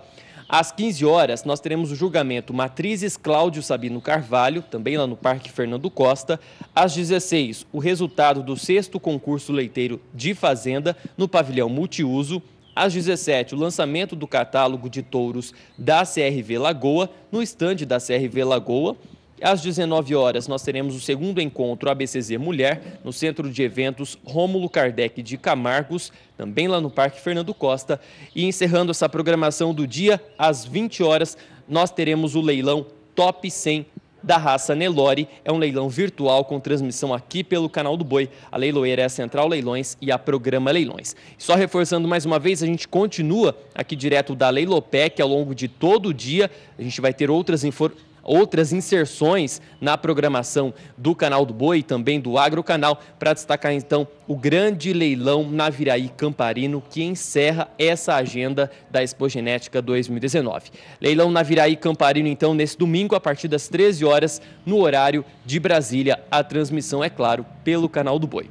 Às 15 horas, nós teremos o julgamento Matrizes Cláudio Sabino Carvalho, também lá no Parque Fernando Costa. Às 16, o resultado do sexto concurso leiteiro de Fazenda, no pavilhão multiuso. Às 17, o lançamento do catálogo de touros da CRV Lagoa, no estande da CRV Lagoa. Às 19 horas, nós teremos o segundo encontro ABCZ Mulher, no Centro de Eventos Rômulo Kardec de Camargos, também lá no Parque Fernando Costa. E encerrando essa programação do dia, às 20 horas, nós teremos o leilão Top 100 da raça Nelore é um leilão virtual com transmissão aqui pelo canal do Boi. A leiloeira é a Central Leilões e a Programa Leilões. Só reforçando mais uma vez, a gente continua aqui direto da Leilopec ao longo de todo o dia. A gente vai ter outras informações outras inserções na programação do canal do Boi e também do Agro Canal, para destacar então o grande leilão na Viraí Camparino, que encerra essa agenda da Expogenética 2019. Leilão na Viraí Camparino, então, nesse domingo, a partir das 13 horas, no horário de Brasília. A transmissão, é claro, pelo canal do Boi.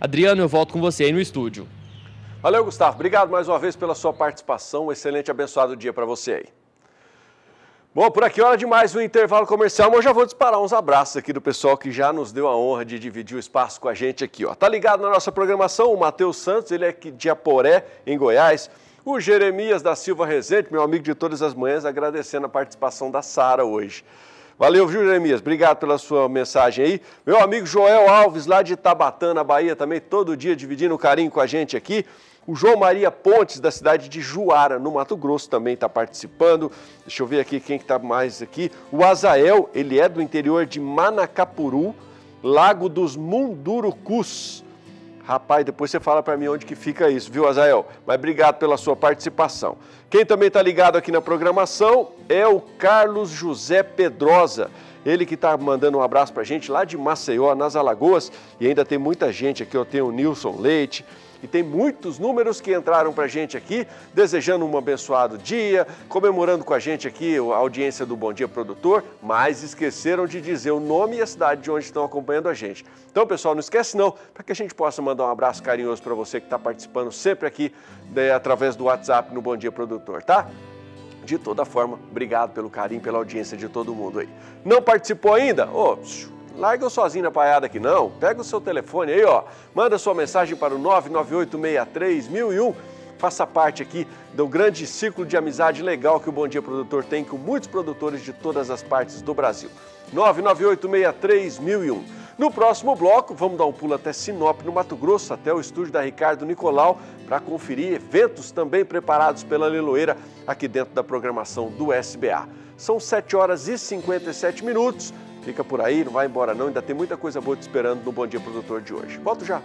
Adriano, eu volto com você aí no estúdio. Valeu, Gustavo. Obrigado mais uma vez pela sua participação. Um excelente abençoado dia para você aí. Bom, por aqui hora demais o intervalo comercial, mas eu já vou disparar uns abraços aqui do pessoal que já nos deu a honra de dividir o espaço com a gente aqui. Ó. Tá ligado na nossa programação o Matheus Santos, ele é de Aporé, em Goiás. O Jeremias da Silva Rezende, meu amigo de todas as manhãs, agradecendo a participação da Sara hoje. Valeu, viu, Jeremias? Obrigado pela sua mensagem aí. Meu amigo Joel Alves, lá de na Bahia, também todo dia dividindo o carinho com a gente aqui. O João Maria Pontes, da cidade de Juara, no Mato Grosso, também está participando. Deixa eu ver aqui quem está mais aqui. O Azael, ele é do interior de Manacapuru, Lago dos Mundurucus. Rapaz, depois você fala para mim onde que fica isso, viu, Azael? Mas obrigado pela sua participação. Quem também está ligado aqui na programação é o Carlos José Pedrosa. Ele que está mandando um abraço para a gente lá de Maceió, nas Alagoas. E ainda tem muita gente aqui, Eu tem o Nilson Leite, e tem muitos números que entraram para a gente aqui, desejando um abençoado dia, comemorando com a gente aqui a audiência do Bom Dia Produtor, mas esqueceram de dizer o nome e a cidade de onde estão acompanhando a gente. Então, pessoal, não esquece não, para que a gente possa mandar um abraço carinhoso para você que está participando sempre aqui né, através do WhatsApp no Bom Dia Produtor, tá? De toda forma, obrigado pelo carinho, pela audiência de todo mundo aí. Não participou ainda? Ô, oh, larga eu sozinho na paiada aqui não. Pega o seu telefone aí, ó. Manda sua mensagem para o 998-63001. Faça parte aqui do grande círculo de amizade legal que o Bom Dia Produtor tem com muitos produtores de todas as partes do Brasil. 998-63001. No próximo bloco, vamos dar um pulo até Sinop, no Mato Grosso, até o estúdio da Ricardo Nicolau, para conferir eventos também preparados pela Leloeira aqui dentro da programação do SBA. São 7 horas e 57 minutos. Fica por aí, não vai embora não, ainda tem muita coisa boa te esperando no Bom Dia Produtor de hoje. Volto já!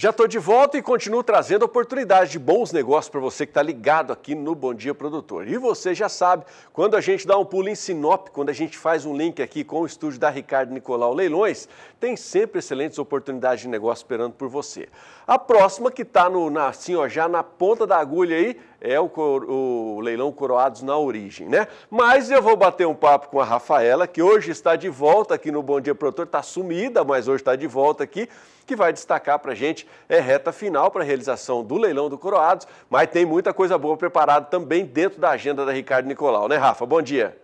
Já estou de volta e continuo trazendo oportunidades de bons negócios para você que está ligado aqui no Bom Dia Produtor. E você já sabe, quando a gente dá um pulo em Sinop, quando a gente faz um link aqui com o estúdio da Ricardo Nicolau Leilões, tem sempre excelentes oportunidades de negócio esperando por você. A próxima que está na, assim, já na ponta da agulha aí é o, o, leilão Coroados na origem, né? Mas eu vou bater um papo com a Rafaela, que hoje está de volta aqui no Bom Dia Produtor, está sumida, mas hoje está de volta aqui, que vai destacar para a gente é reta final para a realização do leilão do Coroados, mas tem muita coisa boa preparada também dentro da agenda da Ricardo Nicolau, né, Rafa? Bom dia.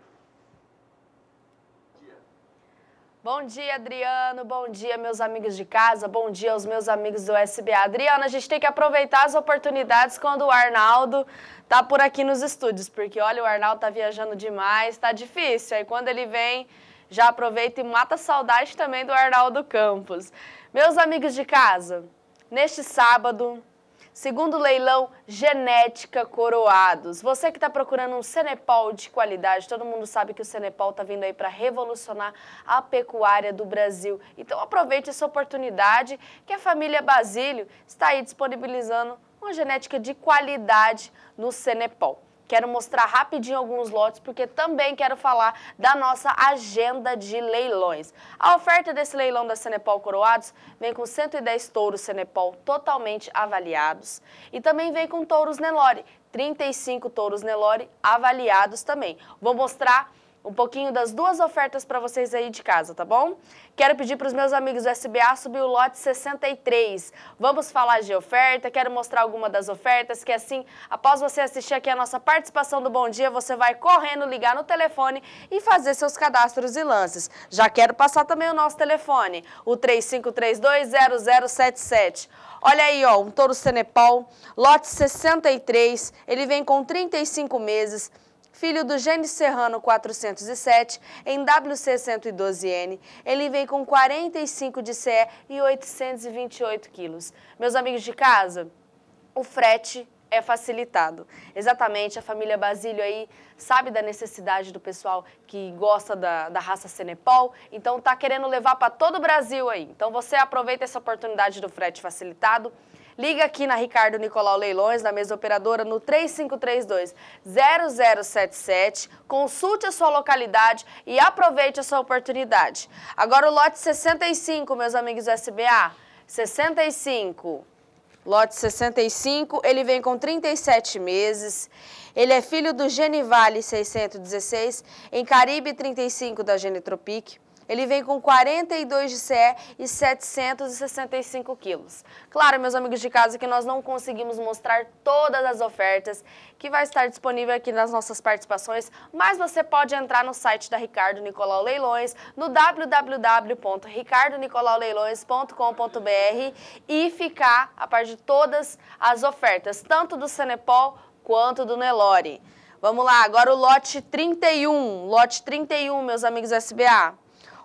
Bom dia, Adriano. Bom dia, meus amigos de casa. Bom dia aos meus amigos do SBA. Adriano, a gente tem que aproveitar as oportunidades quando o Arnaldo tá por aqui nos estúdios, porque olha, o Arnaldo tá viajando demais, tá difícil. Aí quando ele vem, já aproveita e mata a saudade também do Arnaldo Campos. Meus amigos de casa, neste sábado, Segundo leilão, genética coroados. Você que está procurando um Cenepol de qualidade, todo mundo sabe que o Cenepol está vindo aí para revolucionar a pecuária do Brasil. Então aproveite essa oportunidade que a família Basílio está aí disponibilizando uma genética de qualidade no Cenepol. Quero mostrar rapidinho alguns lotes, porque também quero falar da nossa agenda de leilões. A oferta desse leilão da Senepol Coroados vem com 110 touros Senepol totalmente avaliados e também vem com touros Nelore, 35 touros Nelore avaliados também. Vou mostrar um pouquinho das duas ofertas para vocês aí de casa, tá bom? Quero pedir para os meus amigos do SBA subir o lote 63. Vamos falar de oferta, quero mostrar alguma das ofertas, que assim, após você assistir aqui a nossa participação do Bom Dia, você vai correndo ligar no telefone e fazer seus cadastros e lances. Já quero passar também o nosso telefone, o 35320077. Olha aí, ó, um touro Senepal, lote 63, ele vem com 35 meses, filho do Gênio Serrano 407, em WC 112N. Ele vem com 45 de CE e 828 quilos. Meus amigos de casa, o frete é facilitado. Exatamente, a família Basílio aí sabe da necessidade do pessoal que gosta da, da raça Senepol, então tá querendo levar para todo o Brasil aí. Então você aproveita essa oportunidade do frete facilitado. Liga aqui na Ricardo Nicolau Leilões, na mesa operadora, no 3532-0077. Consulte a sua localidade e aproveite a sua oportunidade. Agora o lote 65, meus amigos do SBA. 65. Lote 65, ele vem com 37 meses. Ele é filho do Genivale 616, em Caribe 35 da Genitropic. Ele vem com 42 de CE e 765 quilos. Claro, meus amigos de casa, que nós não conseguimos mostrar todas as ofertas que vai estar disponível aqui nas nossas participações, mas você pode entrar no site da Ricardo Nicolau Leilões, no www.ricardonicolauleilões.com.br e ficar a par de todas as ofertas, tanto do Cenepol quanto do Nelore. Vamos lá, agora o lote 31, lote 31, meus amigos SBA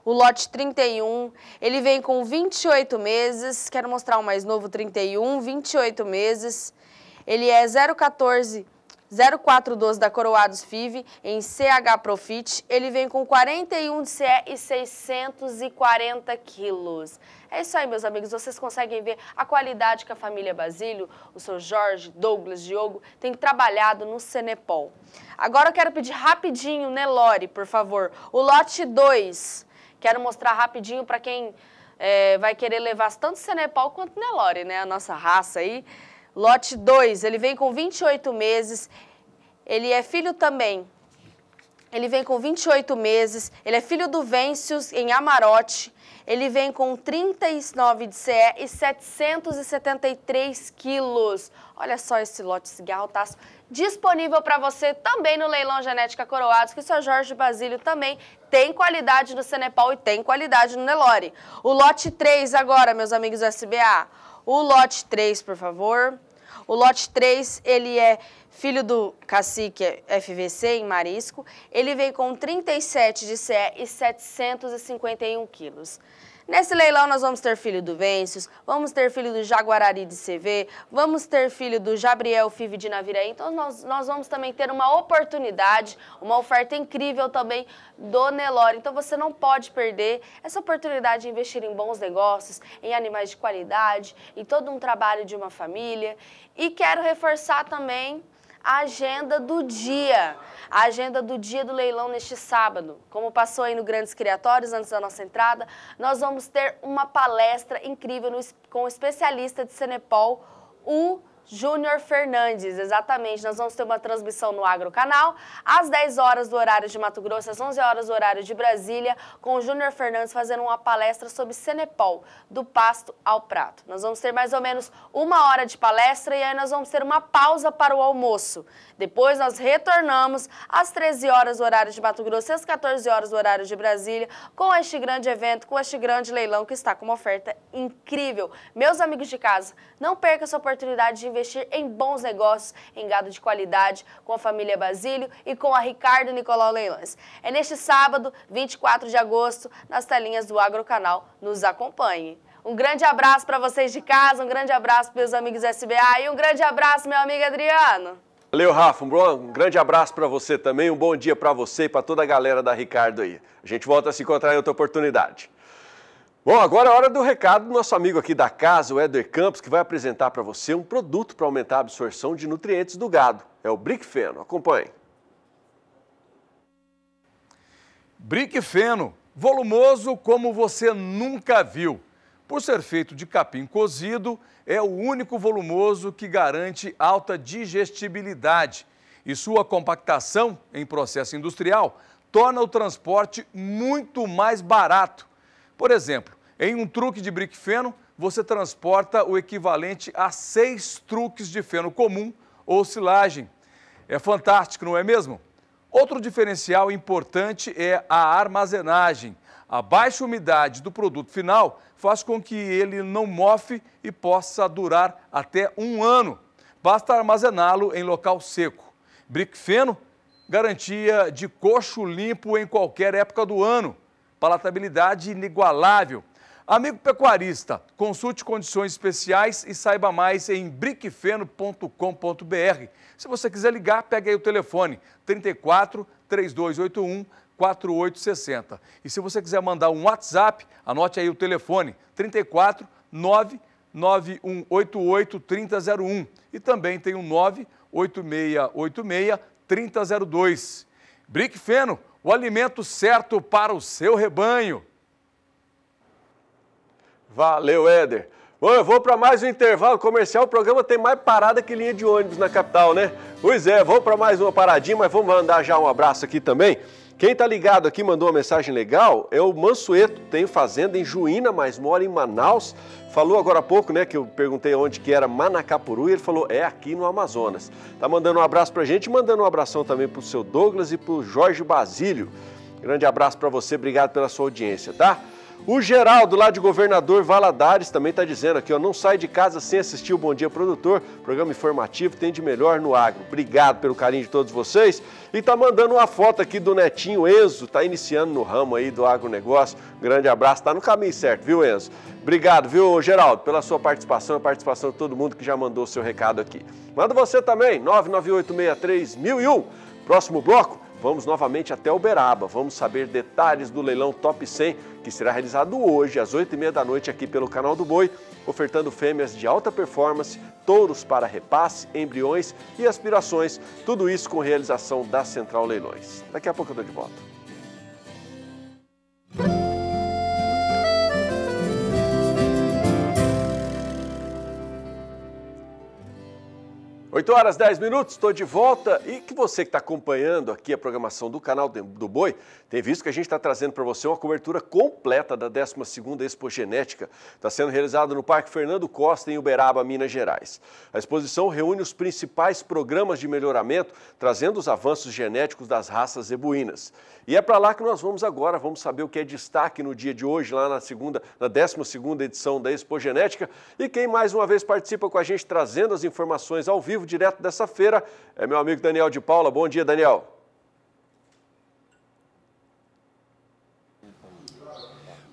o lote 31. Ele vem com 28 meses, quero mostrar o mais novo 31, 28 meses. Ele é 014 0412 da Coroados FIV em CH Profit. Ele vem com 41 de CE e 640 quilos. É isso aí, meus amigos. Vocês conseguem ver a qualidade que a família Basílio, o seu Jorge, Douglas, Diogo, tem trabalhado no Cenepol. Agora eu quero pedir rapidinho, né, por favor, o lote 2 Quero mostrar rapidinho para quem é, vai querer levar tanto Senepal quanto Nelore, né? A nossa raça aí. Lote 2, ele vem com 28 meses. Ele é filho também ele vem com 28 meses, ele é filho do Vêncios em Amarote, ele vem com 39 de CE e 773 quilos. Olha só esse lote cigarro, tá? disponível para você também no Leilão Genética Coroados, que o seu Jorge Basílio também tem qualidade no Cenepal e tem qualidade no Nelore. O lote 3 agora, meus amigos do SBA. O lote 3, por favor. O lote 3, ele é filho do cacique FVC em Marisco. Ele veio com 37 de CE e 751 quilos. Nesse leilão nós vamos ter filho do Vêncios, vamos ter filho do Jaguarari de CV, vamos ter filho do Jabriel Five de Naviraí. Então nós, nós vamos também ter uma oportunidade, uma oferta incrível também do Nelore. Então você não pode perder essa oportunidade de investir em bons negócios, em animais de qualidade, em todo um trabalho de uma família. E quero reforçar também a agenda do dia. A agenda do dia do leilão neste sábado. Como passou aí no Grandes Criatórios, antes da nossa entrada, nós vamos ter uma palestra incrível no, com o especialista de Senepol, o Júnior Fernandes. Exatamente, nós vamos ter uma transmissão no Agro Canal, às 10 horas do horário de Mato Grosso, às 11 horas do horário de Brasília, com o Júnior Fernandes fazendo uma palestra sobre Senepol, do pasto ao prato. Nós vamos ter mais ou menos uma hora de palestra e aí nós vamos ter uma pausa para o almoço. Depois nós retornamos às 13 horas do horário de Mato Grosso, às 14 horas do horário de Brasília, com este grande evento, com este grande leilão que está com uma oferta incrível. Meus amigos de casa, não perca essa oportunidade de investir investir em bons negócios, em gado de qualidade, com a família Basílio e com a Ricardo Nicolau Leilões. É neste sábado, 24 de agosto, nas telinhas do Agrocanal. Nos acompanhe. Um grande abraço para vocês de casa, um grande abraço para os amigos SBA e um grande abraço, meu amigo Adriano. Valeu, Rafa. Um, bom, um grande abraço para você também. Um bom dia para você e para toda a galera da Ricardo aí. A gente volta a se encontrar em outra oportunidade. Bom, agora é hora do recado do nosso amigo aqui da casa, o Éder Campos, que vai apresentar para você um produto para aumentar a absorção de nutrientes do gado. É o Bricfeno. Acompanhe. Bricfeno, volumoso como você nunca viu. Por ser feito de capim cozido, é o único volumoso que garante alta digestibilidade e sua compactação em processo industrial torna o transporte muito mais barato. Por exemplo, em um truque de feno, você transporta o equivalente a seis truques de feno comum ou silagem. É fantástico, não é mesmo? Outro diferencial importante é a armazenagem. A baixa umidade do produto final faz com que ele não mofe e possa durar até um ano. Basta armazená-lo em local seco. feno, garantia de coxo limpo em qualquer época do ano. Palatabilidade inigualável Amigo pecuarista, consulte condições especiais e saiba mais em briquefeno.com.br. Se você quiser ligar, pegue aí o telefone 34 3281 4860. E se você quiser mandar um WhatsApp, anote aí o telefone 34 99188 3001 e também tem o um 98686 3002. Brick Feno, o alimento certo para o seu rebanho. Valeu, Éder. Bom, eu vou para mais um intervalo comercial. O programa tem mais parada que linha de ônibus na capital, né? Pois é, vou para mais uma paradinha, mas vamos mandar já um abraço aqui também. Quem tá ligado aqui mandou uma mensagem legal é o Mansueto, tem fazenda em Juína, mas mora em Manaus. Falou agora há pouco, né, que eu perguntei onde que era Manacapuru e ele falou, é aqui no Amazonas. Tá mandando um abraço pra gente, mandando um abração também pro seu Douglas e pro Jorge Basílio. Grande abraço para você, obrigado pela sua audiência, tá? O Geraldo, lá de Governador Valadares, também está dizendo aqui, ó, não sai de casa sem assistir o Bom Dia Produtor, programa informativo, tem de melhor no agro. Obrigado pelo carinho de todos vocês. E tá mandando uma foto aqui do netinho Enzo, tá iniciando no ramo aí do agronegócio. Grande abraço, tá no caminho certo, viu Enzo? Obrigado, viu Geraldo, pela sua participação, a participação de todo mundo que já mandou o seu recado aqui. Manda você também, 998631001. Próximo bloco, vamos novamente até Uberaba, vamos saber detalhes do leilão Top 100 que será realizado hoje, às 8h30 da noite, aqui pelo Canal do Boi, ofertando fêmeas de alta performance, touros para repasse, embriões e aspirações, tudo isso com realização da Central Leilões. Daqui a pouco eu estou de volta. 8 horas 10 minutos, estou de volta e que você que está acompanhando aqui a programação do canal do Boi tem visto que a gente está trazendo para você uma cobertura completa da 12ª Expo Genética. Está sendo realizada no Parque Fernando Costa, em Uberaba, Minas Gerais. A exposição reúne os principais programas de melhoramento, trazendo os avanços genéticos das raças zebuínas. E é para lá que nós vamos agora, vamos saber o que é destaque no dia de hoje, lá na, segunda, na 12ª edição da Expo Genética. E quem mais uma vez participa com a gente, trazendo as informações ao vivo, vivo, direto dessa feira, é meu amigo Daniel de Paula. Bom dia, Daniel.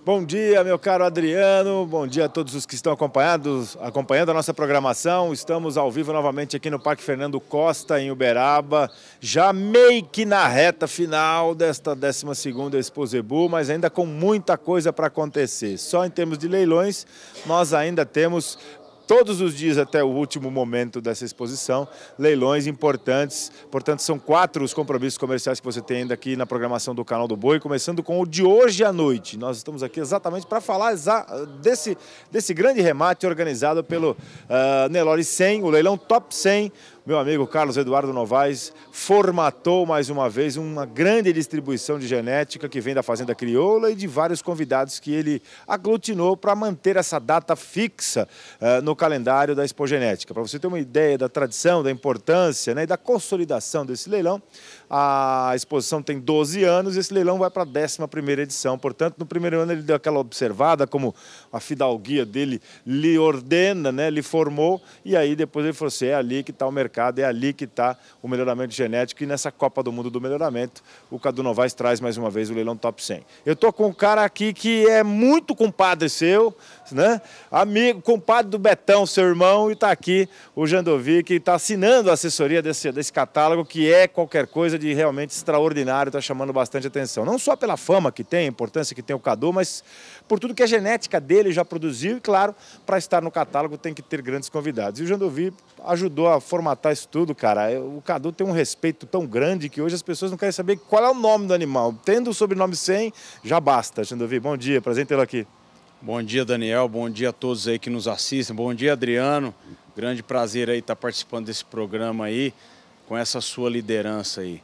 Bom dia, meu caro Adriano. Bom dia a todos os que estão acompanhados, acompanhando a nossa programação. Estamos ao vivo novamente aqui no Parque Fernando Costa, em Uberaba, já meio que na reta final desta 12 Exposebu, mas ainda com muita coisa para acontecer. Só em termos de leilões, nós ainda temos todos os dias até o último momento dessa exposição, leilões importantes. Portanto, são quatro os compromissos comerciais que você tem ainda aqui na programação do Canal do Boi, começando com o de hoje à noite. Nós estamos aqui exatamente para falar desse, desse grande remate organizado pelo uh, Nelore 100, o leilão Top 100, meu amigo Carlos Eduardo Novaes formatou mais uma vez uma grande distribuição de genética que vem da Fazenda Crioula e de vários convidados que ele aglutinou para manter essa data fixa uh, no calendário da Expogenética. Para você ter uma ideia da tradição, da importância né, e da consolidação desse leilão, a exposição tem 12 anos e esse leilão vai para a 11 primeira edição. Portanto, no primeiro ano ele deu aquela observada, como a fidalguia dele lhe ordena, né, lhe formou, e aí depois ele falou assim, é ali que está o mercado, é ali que está o melhoramento genético, e nessa Copa do Mundo do Melhoramento, o Cadu Novaes traz mais uma vez o leilão top 100. Eu estou com um cara aqui que é muito compadre seu, né? Amigo, compadre do Betão, seu irmão, e está aqui o Jandovi, que está assinando a assessoria desse, desse catálogo, que é qualquer coisa de realmente extraordinário, está chamando bastante atenção. Não só pela fama que tem, a importância que tem o Cadu, mas por tudo que a genética dele já produziu, e claro, para estar no catálogo tem que ter grandes convidados. E o Jandovi ajudou a formatar isso tudo, cara. O Cadu tem um respeito tão grande que hoje as pessoas não querem saber qual é o nome do animal. Tendo o sobrenome sem já basta. Jandovi, bom dia, prazer em tê-lo aqui. Bom dia, Daniel. Bom dia a todos aí que nos assistem. Bom dia, Adriano. Grande prazer aí estar participando desse programa aí, com essa sua liderança aí.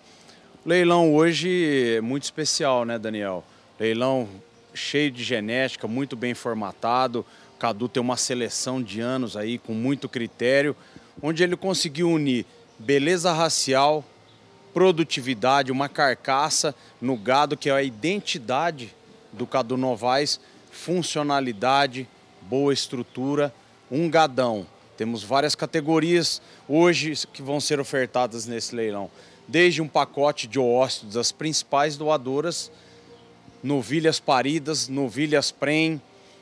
O leilão hoje é muito especial, né, Daniel? Leilão cheio de genética, muito bem formatado. O Cadu tem uma seleção de anos aí com muito critério, onde ele conseguiu unir beleza racial, produtividade, uma carcaça no gado que é a identidade do Cadu Novaes funcionalidade, boa estrutura, um gadão. Temos várias categorias hoje que vão ser ofertadas nesse leilão. Desde um pacote de oócitos das principais doadoras, novilhas paridas, novilhas prem,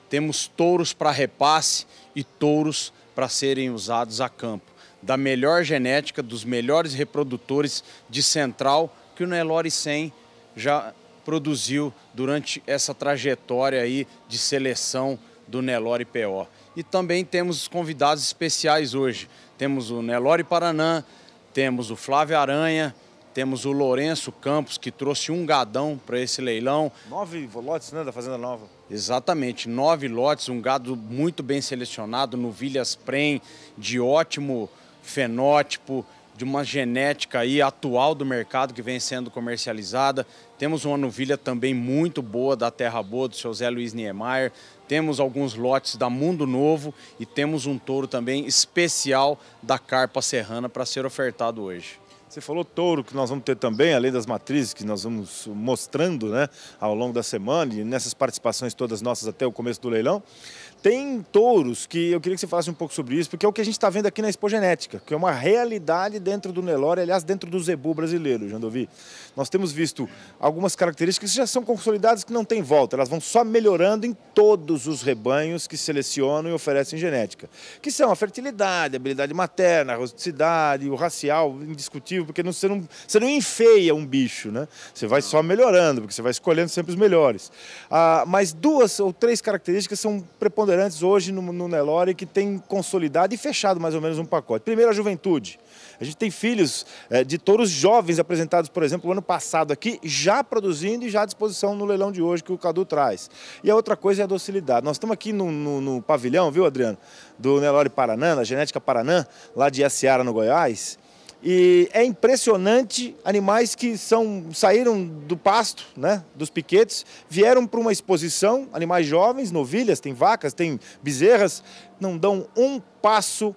temos touros para repasse e touros para serem usados a campo. Da melhor genética, dos melhores reprodutores de central que o Nelore 100 já produziu durante essa trajetória aí de seleção do Nelore PO. E também temos convidados especiais hoje. Temos o Nelore Paranã, temos o Flávio Aranha, temos o Lourenço Campos, que trouxe um gadão para esse leilão. Nove lotes, né, da Fazenda Nova? Exatamente, nove lotes, um gado muito bem selecionado, novilhas prem, de ótimo fenótipo, de uma genética aí atual do mercado que vem sendo comercializada. Temos uma novilha também muito boa da Terra Boa, do seu Zé Luiz Niemeyer. Temos alguns lotes da Mundo Novo e temos um touro também especial da Carpa Serrana para ser ofertado hoje. Você falou touro que nós vamos ter também, além das matrizes que nós vamos mostrando né, ao longo da semana e nessas participações todas nossas até o começo do leilão. Tem touros que eu queria que você falasse um pouco sobre isso, porque é o que a gente está vendo aqui na Expo Genética, que é uma realidade dentro do Nelore, aliás, dentro do zebu brasileiro, Jandovi. Nós temos visto algumas características que já são consolidadas que não tem volta, elas vão só melhorando em todos os rebanhos que selecionam e oferecem genética, que são a fertilidade, a habilidade materna, a rusticidade, o racial, indiscutível, porque não, você, não, você não enfeia um bicho, né? Você vai só melhorando, porque você vai escolhendo sempre os melhores. Ah, mas duas ou três características são preponderantes bandeirantes hoje no, no Nelore que tem consolidado e fechado mais ou menos um pacote. Primeiro, a juventude. A gente tem filhos é, de touros jovens apresentados, por exemplo, no ano passado aqui, já produzindo e já à disposição no leilão de hoje que o Cadu traz. E a outra coisa é a docilidade. Nós estamos aqui no, no, no pavilhão, viu, Adriano? Do Nelore Paranã, da Genética Paranã, lá de Aciara, no Goiás. E é impressionante animais que são, saíram do pasto, né, dos piquetes, vieram para uma exposição, animais jovens, novilhas, tem vacas, tem bezerras, não dão um passo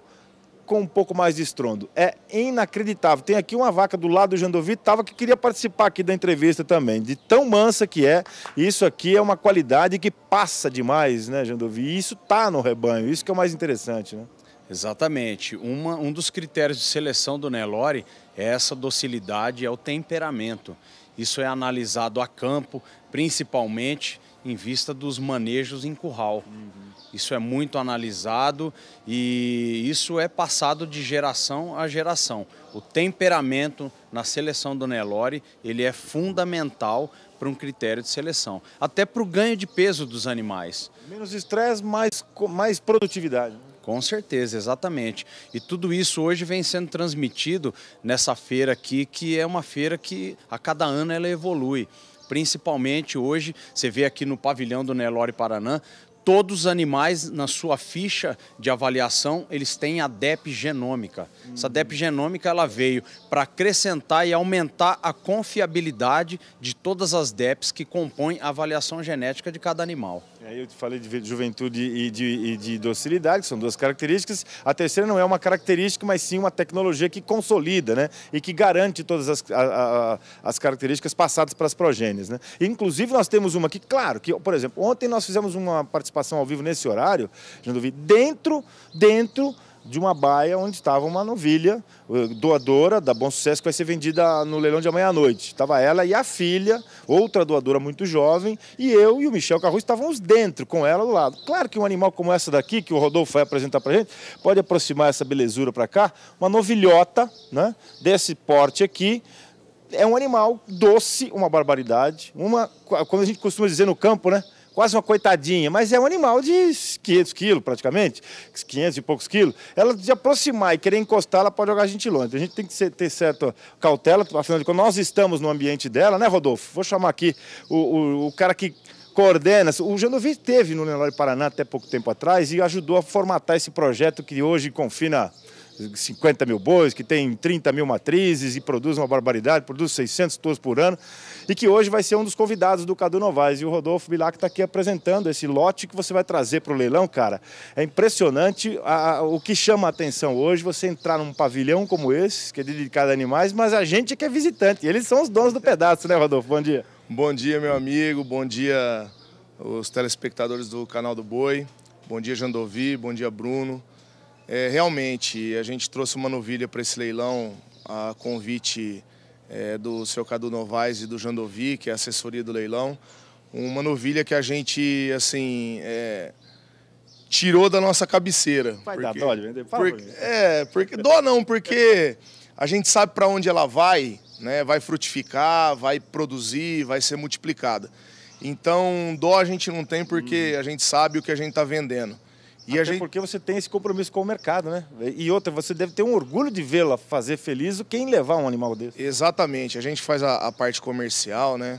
com um pouco mais de estrondo. É inacreditável. Tem aqui uma vaca do lado do Jandovi, tava que queria participar aqui da entrevista também, de tão mansa que é. Isso aqui é uma qualidade que passa demais, né, Jandovi? E isso tá no rebanho, isso que é o mais interessante, né? Exatamente. Uma, um dos critérios de seleção do Nelore é essa docilidade, é o temperamento. Isso é analisado a campo, principalmente em vista dos manejos em curral. Uhum. Isso é muito analisado e isso é passado de geração a geração. O temperamento na seleção do Nelore ele é fundamental para um critério de seleção, até para o ganho de peso dos animais. Menos estresse, mais, mais produtividade. Com certeza, exatamente. E tudo isso hoje vem sendo transmitido nessa feira aqui, que é uma feira que a cada ano ela evolui. Principalmente hoje, você vê aqui no pavilhão do Nelore Paranã, todos os animais na sua ficha de avaliação eles têm a DEP genômica. Uhum. Essa DEP genômica ela veio para acrescentar e aumentar a confiabilidade de todas as DEPs que compõem a avaliação genética de cada animal. É, eu falei de juventude e de, e de docilidade, que são duas características. A terceira não é uma característica, mas sim uma tecnologia que consolida né? e que garante todas as, a, a, as características passadas para as progênias. Né? Inclusive, nós temos uma que, claro, que, por exemplo, ontem nós fizemos uma participação ao vivo nesse horário, dentro, dentro de uma baia onde estava uma novilha eh, doadora da Bom Sucesso que vai ser vendida no leilão de amanhã à noite. Estava ela e a filha, outra doadora muito jovem, e eu e o Michel Carruz estávamos dentro com ela do lado. Claro que um animal como essa daqui, que o Rodolfo vai apresentar para gente, pode aproximar essa belezura para cá, uma novilhota né, desse porte aqui, é um animal doce, uma barbaridade, uma, como a gente costuma dizer no campo, né? quase uma coitadinha, mas é um animal de 500 quilos praticamente, 500 e poucos quilos. Ela de aproximar e querer encostar, ela pode jogar a gente longe. A gente tem que ter certa cautela, afinal de contas, nós estamos no ambiente dela, né, Rodolfo? Vou chamar aqui o, o, o cara que coordena. O Janovi teve no Lenório Paraná até pouco tempo atrás e ajudou a formatar esse projeto que hoje confina 50 mil bois, que tem 30 mil matrizes e produz uma barbaridade, produz 600 touros por ano, e que hoje vai ser um dos convidados do Cadu Novaes. E o Rodolfo Bilac está aqui apresentando esse lote que você vai trazer para o leilão, cara. É impressionante a, a, o que chama a atenção hoje, você entrar num pavilhão como esse, que é dedicado a animais, mas a gente que é visitante, eles são os donos do pedaço, né, Rodolfo? Bom dia. Bom dia, meu amigo, bom dia os telespectadores do canal do Boi, bom dia Jandovi, bom dia Bruno, é, realmente, a gente trouxe uma novilha para esse leilão a convite é, do seu Cadu Novaes e do Jandovi, que é a assessoria do leilão. uma novilha que a gente, assim, é, tirou da nossa cabeceira. Vai porque, dar dó de vender? Fala porque, é, porque, dó não, porque a gente sabe para onde ela vai, né? vai frutificar, vai produzir, vai ser multiplicada. Então, dó a gente não tem porque hum. a gente sabe o que a gente está vendendo. E Até a gente... porque você tem esse compromisso com o mercado, né? E outra, você deve ter um orgulho de vê-la fazer feliz quem levar um animal desse. Exatamente. A gente faz a, a parte comercial, né?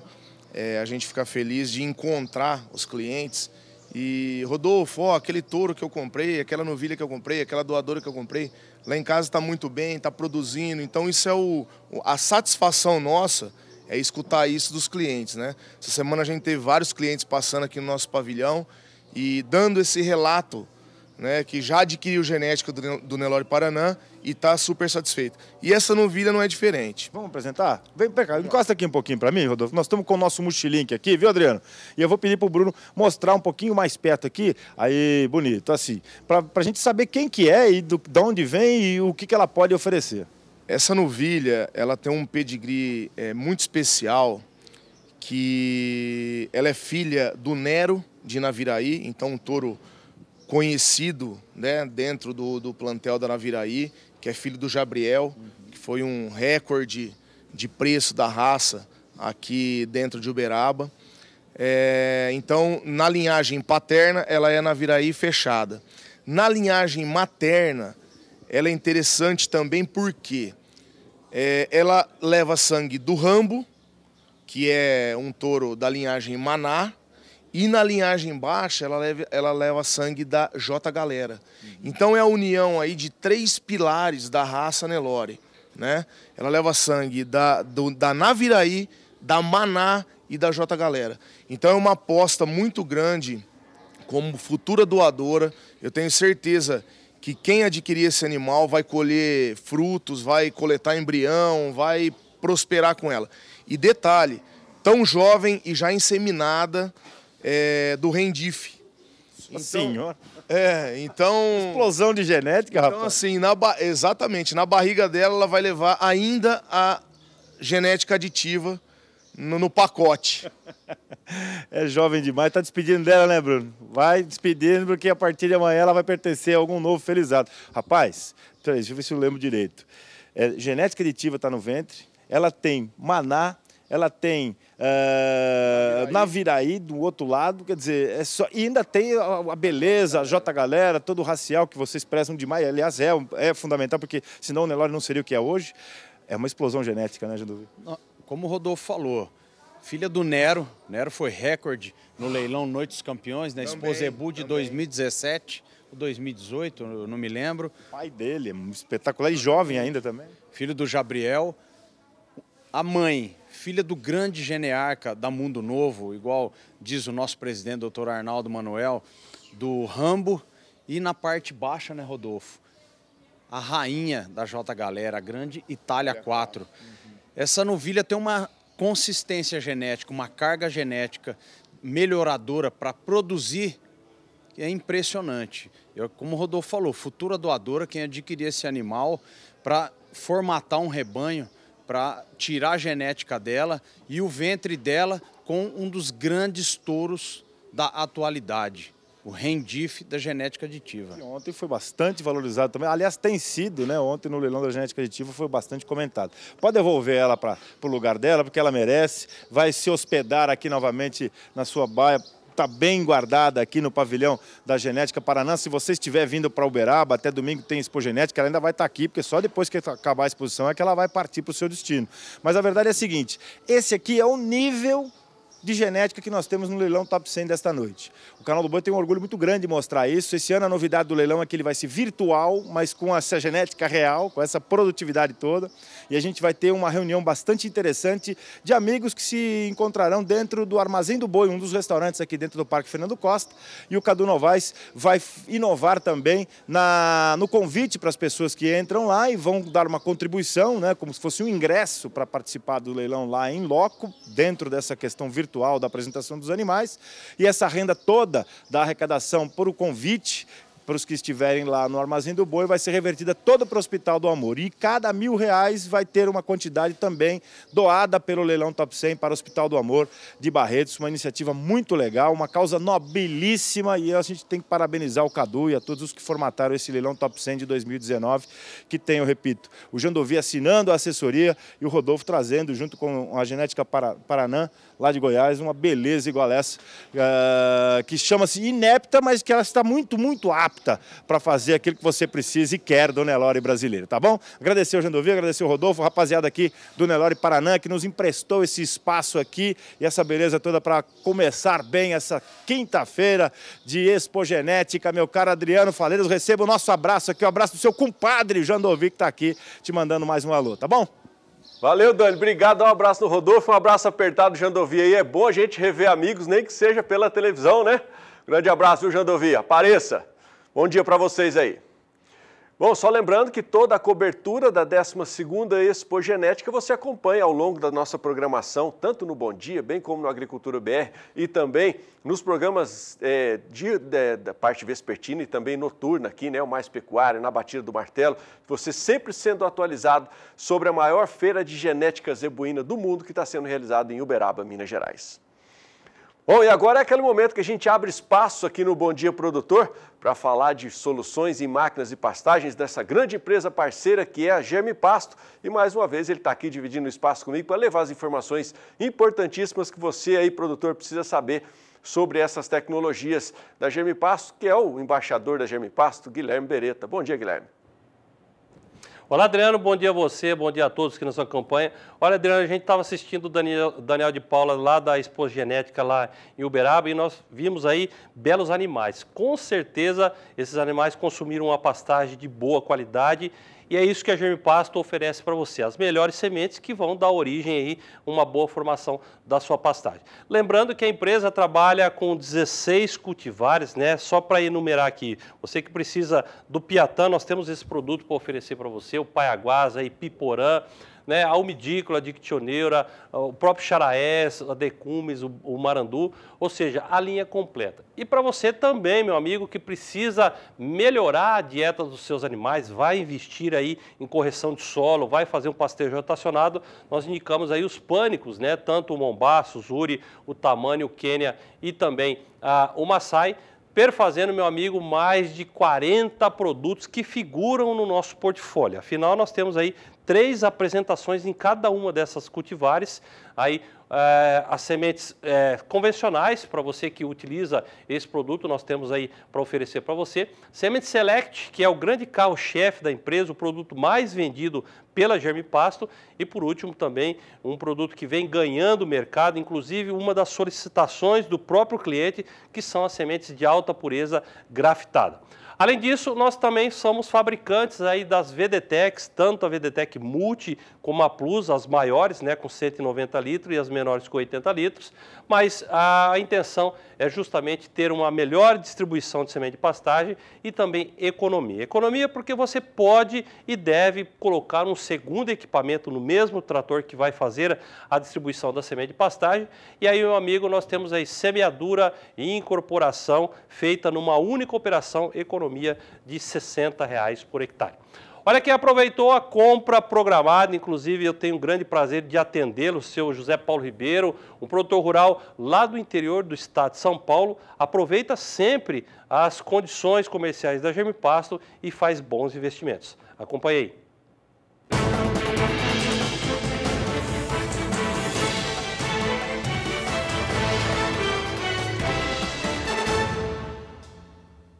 É, a gente fica feliz de encontrar os clientes. E, Rodolfo, ó, aquele touro que eu comprei, aquela novilha que eu comprei, aquela doadora que eu comprei, lá em casa está muito bem, está produzindo. Então, isso é o, a satisfação nossa é escutar isso dos clientes, né? Essa semana a gente teve vários clientes passando aqui no nosso pavilhão e dando esse relato né, que já adquiriu genética do, do Nelore Paraná e está super satisfeito. E essa novilha não é diferente. Vamos apresentar? Vem pra cá, encosta aqui um pouquinho para mim, Rodolfo. Nós estamos com o nosso mochilink aqui, viu, Adriano? E eu vou pedir para o Bruno mostrar um pouquinho mais perto aqui, aí, bonito, assim, para a gente saber quem que é e de onde vem e o que, que ela pode oferecer. Essa novilha, ela tem um pedigree é, muito especial, que ela é filha do Nero de Naviraí, então um touro conhecido né, dentro do, do plantel da Naviraí, que é filho do Jabriel, que foi um recorde de preço da raça aqui dentro de Uberaba. É, então, na linhagem paterna, ela é Naviraí fechada. Na linhagem materna, ela é interessante também porque é, ela leva sangue do Rambo, que é um touro da linhagem Maná, e na linhagem baixa, ela leva, ela leva sangue da J Galera. Então é a união aí de três pilares da raça Nelore. Né? Ela leva sangue da, do, da Naviraí, da Maná e da J Galera. Então é uma aposta muito grande como futura doadora. Eu tenho certeza que quem adquirir esse animal vai colher frutos, vai coletar embrião, vai prosperar com ela. E detalhe, tão jovem e já inseminada, é, do Rendif. Então, Senhor. É, então. Explosão de genética, então, rapaz. Então, assim, na exatamente, na barriga dela, ela vai levar ainda a genética aditiva no, no pacote. é jovem demais, tá despedindo dela, né, Bruno? Vai despedindo, porque a partir de amanhã ela vai pertencer a algum novo felizado. Rapaz, deixa eu ver se eu lembro direito. É, genética aditiva tá no ventre, ela tem maná, ela tem é, Naviraí do outro lado, quer dizer, é só, e ainda tem a, a beleza, a J Galera, todo o racial que vocês prezam demais, aliás, é, é fundamental, porque senão o Nelore não seria o que é hoje. É uma explosão genética, né, Janduvi? Como o Rodolfo falou, filha do Nero, Nero foi recorde no leilão Noite dos Campeões, na né? também, esposa Ebu de também. 2017, 2018, eu não me lembro. O pai dele, é espetacular e jovem ainda também. Filho do Gabriel. A mãe, filha do grande genearca da Mundo Novo, igual diz o nosso presidente, doutor Arnaldo Manuel, do Rambo, e na parte baixa, né, Rodolfo? A rainha da J Galera, a grande Itália 4. Uhum. Essa novilha tem uma consistência genética, uma carga genética melhoradora para produzir é impressionante. Eu, como o Rodolfo falou, futura doadora, quem adquirir esse animal para formatar um rebanho para tirar a genética dela e o ventre dela com um dos grandes touros da atualidade, o rendif da genética aditiva. E ontem foi bastante valorizado também, aliás, tem sido, né? Ontem no leilão da genética aditiva foi bastante comentado. Pode devolver ela para o lugar dela, porque ela merece, vai se hospedar aqui novamente na sua baia está bem guardada aqui no pavilhão da Genética Paraná. Se você estiver vindo para Uberaba, até domingo tem Expogenética, ela ainda vai estar tá aqui, porque só depois que acabar a exposição é que ela vai partir para o seu destino. Mas a verdade é a seguinte, esse aqui é o nível de genética que nós temos no leilão Top 100 desta noite. O canal do Boi tem um orgulho muito grande de mostrar isso. Esse ano a novidade do leilão é que ele vai ser virtual, mas com essa genética real, com essa produtividade toda. E a gente vai ter uma reunião bastante interessante de amigos que se encontrarão dentro do Armazém do Boi, um dos restaurantes aqui dentro do Parque Fernando Costa. E o Cadu Novaes vai inovar também na, no convite para as pessoas que entram lá e vão dar uma contribuição, né, como se fosse um ingresso para participar do leilão lá em loco, dentro dessa questão virtual da apresentação dos animais. E essa renda toda da arrecadação por o convite para os que estiverem lá no Armazém do Boi, vai ser revertida toda para o Hospital do Amor. E cada mil reais vai ter uma quantidade também doada pelo Leilão Top 100 para o Hospital do Amor de Barretos. Uma iniciativa muito legal, uma causa nobilíssima e a gente tem que parabenizar o Cadu e a todos os que formataram esse Leilão Top 100 de 2019, que tem, eu repito, o Jandovi assinando a assessoria e o Rodolfo trazendo, junto com a Genética Paranã, lá de Goiás, uma beleza igual essa, uh, que chama-se inepta, mas que ela está muito, muito apta para fazer aquilo que você precisa e quer do Nelore brasileiro, tá bom? Agradecer o Jandovi, agradecer o Rodolfo, rapaziada aqui do Nelore Paranã, que nos emprestou esse espaço aqui e essa beleza toda para começar bem essa quinta-feira de Expogenética. Meu caro Adriano Faleiros, receba o nosso abraço aqui, o abraço do seu compadre Jandovi, que está aqui te mandando mais um alô, tá bom? Valeu, Dani. Obrigado. Um abraço no Rodolfo, um abraço apertado, Jandovia. é bom a gente rever amigos, nem que seja pela televisão, né? Grande abraço, viu, Jandovia? Apareça. Bom dia para vocês aí. Bom, só lembrando que toda a cobertura da 12ª Genética você acompanha ao longo da nossa programação, tanto no Bom Dia, bem como no Agricultura BR e também nos programas é, de, de, da parte vespertina e também noturna aqui, né, o Mais Pecuária, na Batida do Martelo, você sempre sendo atualizado sobre a maior feira de genética zebuína do mundo que está sendo realizada em Uberaba, Minas Gerais. Bom, e agora é aquele momento que a gente abre espaço aqui no Bom Dia Produtor para falar de soluções em máquinas e pastagens dessa grande empresa parceira que é a Germe Pasto. E mais uma vez ele está aqui dividindo o espaço comigo para levar as informações importantíssimas que você aí, produtor, precisa saber sobre essas tecnologias da Germe Pasto, que é o embaixador da Germe Pasto, Guilherme Beretta. Bom dia, Guilherme. Olá, Adriano, bom dia a você, bom dia a todos que nos acompanham. Olha, Adriano, a gente estava assistindo o Daniel, Daniel de Paula lá da Expo Genética lá em Uberaba e nós vimos aí belos animais. Com certeza, esses animais consumiram uma pastagem de boa qualidade e é isso que a Pasto oferece para você, as melhores sementes que vão dar origem aí uma boa formação da sua pastagem. Lembrando que a empresa trabalha com 16 cultivares, né? Só para enumerar aqui, você que precisa do Piatã, nós temos esse produto para oferecer para você, o Paiaguás, aí, Piporã, né, a Almidícola, a Dictioneira, o próprio Xaraés, a Decumes, o, o Marandu, ou seja, a linha é completa. E para você também, meu amigo, que precisa melhorar a dieta dos seus animais, vai investir aí em correção de solo, vai fazer um pastejo rotacionado, nós indicamos aí os pânicos, né, tanto o Mombaço, o Zuri, o Tamani, o Quênia e também ah, o Maçai, perfazendo, meu amigo, mais de 40 produtos que figuram no nosso portfólio. Afinal, nós temos aí três apresentações em cada uma dessas cultivares. Aí é, as sementes é, convencionais para você que utiliza esse produto, nós temos aí para oferecer para você. Semente Select, que é o grande carro-chefe da empresa, o produto mais vendido pela Germipasto. E por último também um produto que vem ganhando mercado, inclusive uma das solicitações do próprio cliente, que são as sementes de alta pureza graftada. Além disso, nós também somos fabricantes aí das VDTECs, tanto a VDTEC Multi como a Plus, as maiores, né, com 190 litros e as menores com 80 litros, mas a intenção é justamente ter uma melhor distribuição de semente de pastagem e também economia. Economia porque você pode e deve colocar um segundo equipamento no mesmo trator que vai fazer a distribuição da semente de pastagem. E aí, meu amigo, nós temos aí semeadura e incorporação feita numa única operação econômica economia de R$ 60 reais por hectare. Olha quem aproveitou a compra programada, inclusive eu tenho o grande prazer de atendê-lo, o seu José Paulo Ribeiro, um produtor rural lá do interior do estado de São Paulo, aproveita sempre as condições comerciais da Pasto e faz bons investimentos. Acompanhe aí.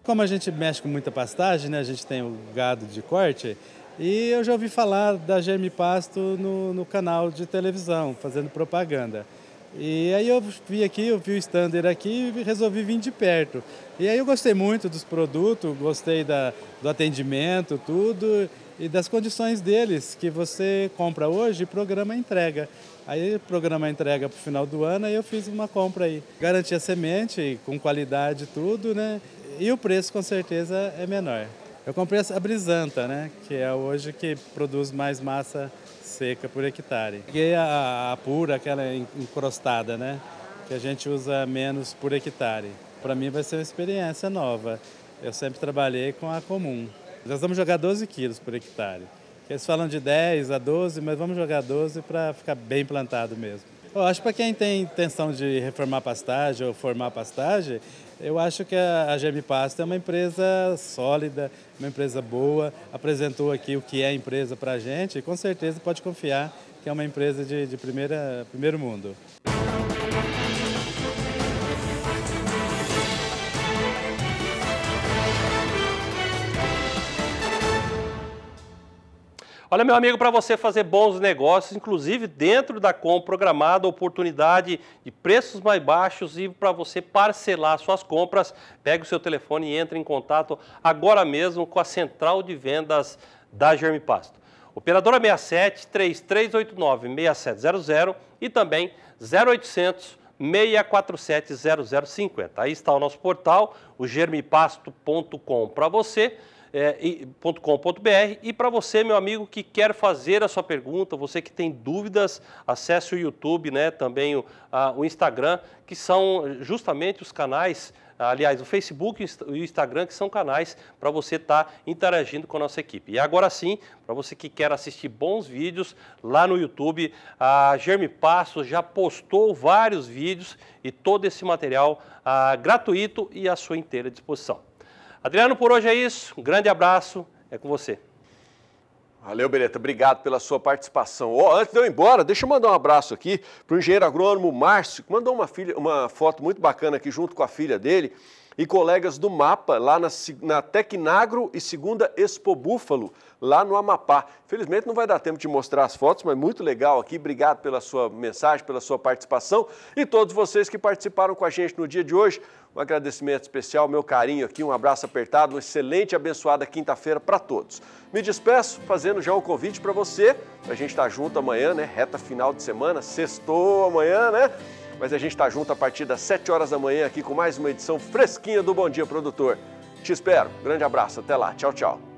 Como a gente mexe com muita pastagem, né? a gente tem o gado de corte, e eu já ouvi falar da Germe Pasto no, no canal de televisão, fazendo propaganda. E aí eu vi aqui, eu vi o standard aqui e resolvi vir de perto. E aí eu gostei muito dos produtos, gostei da, do atendimento, tudo, e das condições deles, que você compra hoje e programa entrega. Aí programa entrega para o final do ano e eu fiz uma compra aí. Garantia semente, com qualidade tudo, né? e o preço com certeza é menor. Eu comprei a brisanta, né, que é hoje que produz mais massa seca por hectare. Peguei a, a pura, aquela encrostada, né, que a gente usa menos por hectare. Para mim vai ser uma experiência nova. Eu sempre trabalhei com a comum. Nós vamos jogar 12 quilos por hectare. Eles falam de 10 a 12, mas vamos jogar 12 para ficar bem plantado mesmo. Eu acho que para quem tem intenção de reformar pastagem ou formar pastagem, eu acho que a Gemipasta é uma empresa sólida, uma empresa boa, apresentou aqui o que é a empresa para a gente e com certeza pode confiar que é uma empresa de, de primeira, primeiro mundo. Olha, meu amigo, para você fazer bons negócios, inclusive dentro da com programada, oportunidade de preços mais baixos e para você parcelar suas compras, pegue o seu telefone e entre em contato agora mesmo com a central de vendas da Germipasto. Operadora 67 3389 6700 e também 0800 647 0050. Aí está o nosso portal, o germipasto.com para você com.br é, E para você, meu amigo, que quer fazer a sua pergunta, você que tem dúvidas, acesse o YouTube, né, também o, a, o Instagram, que são justamente os canais, aliás, o Facebook e o Instagram, que são canais para você estar tá interagindo com a nossa equipe. E agora sim, para você que quer assistir bons vídeos lá no YouTube, a Germe Passos já postou vários vídeos e todo esse material a, ah, gratuito e à sua inteira disposição. Adriano, por hoje é isso. Um grande abraço. É com você. Valeu, Beretta. Obrigado pela sua participação. Oh, antes de eu ir embora, deixa eu mandar um abraço aqui para o engenheiro agrônomo Márcio, que mandou uma, filha, uma foto muito bacana aqui junto com a filha dele e colegas do Mapa, lá na, na Tecnagro e Segunda Expo Búfalo, lá no Amapá. Infelizmente não vai dar tempo de mostrar as fotos, mas muito legal aqui. Obrigado pela sua mensagem, pela sua participação e todos vocês que participaram com a gente no dia de hoje. Um agradecimento especial, meu carinho aqui, um abraço apertado, uma excelente e abençoada quinta-feira para todos. Me despeço fazendo já um convite para você, a gente está junto amanhã, né? Reta final de semana, sextou amanhã, né? Mas a gente está junto a partir das 7 horas da manhã aqui com mais uma edição fresquinha do Bom Dia Produtor. Te espero. Grande abraço, até lá. Tchau, tchau.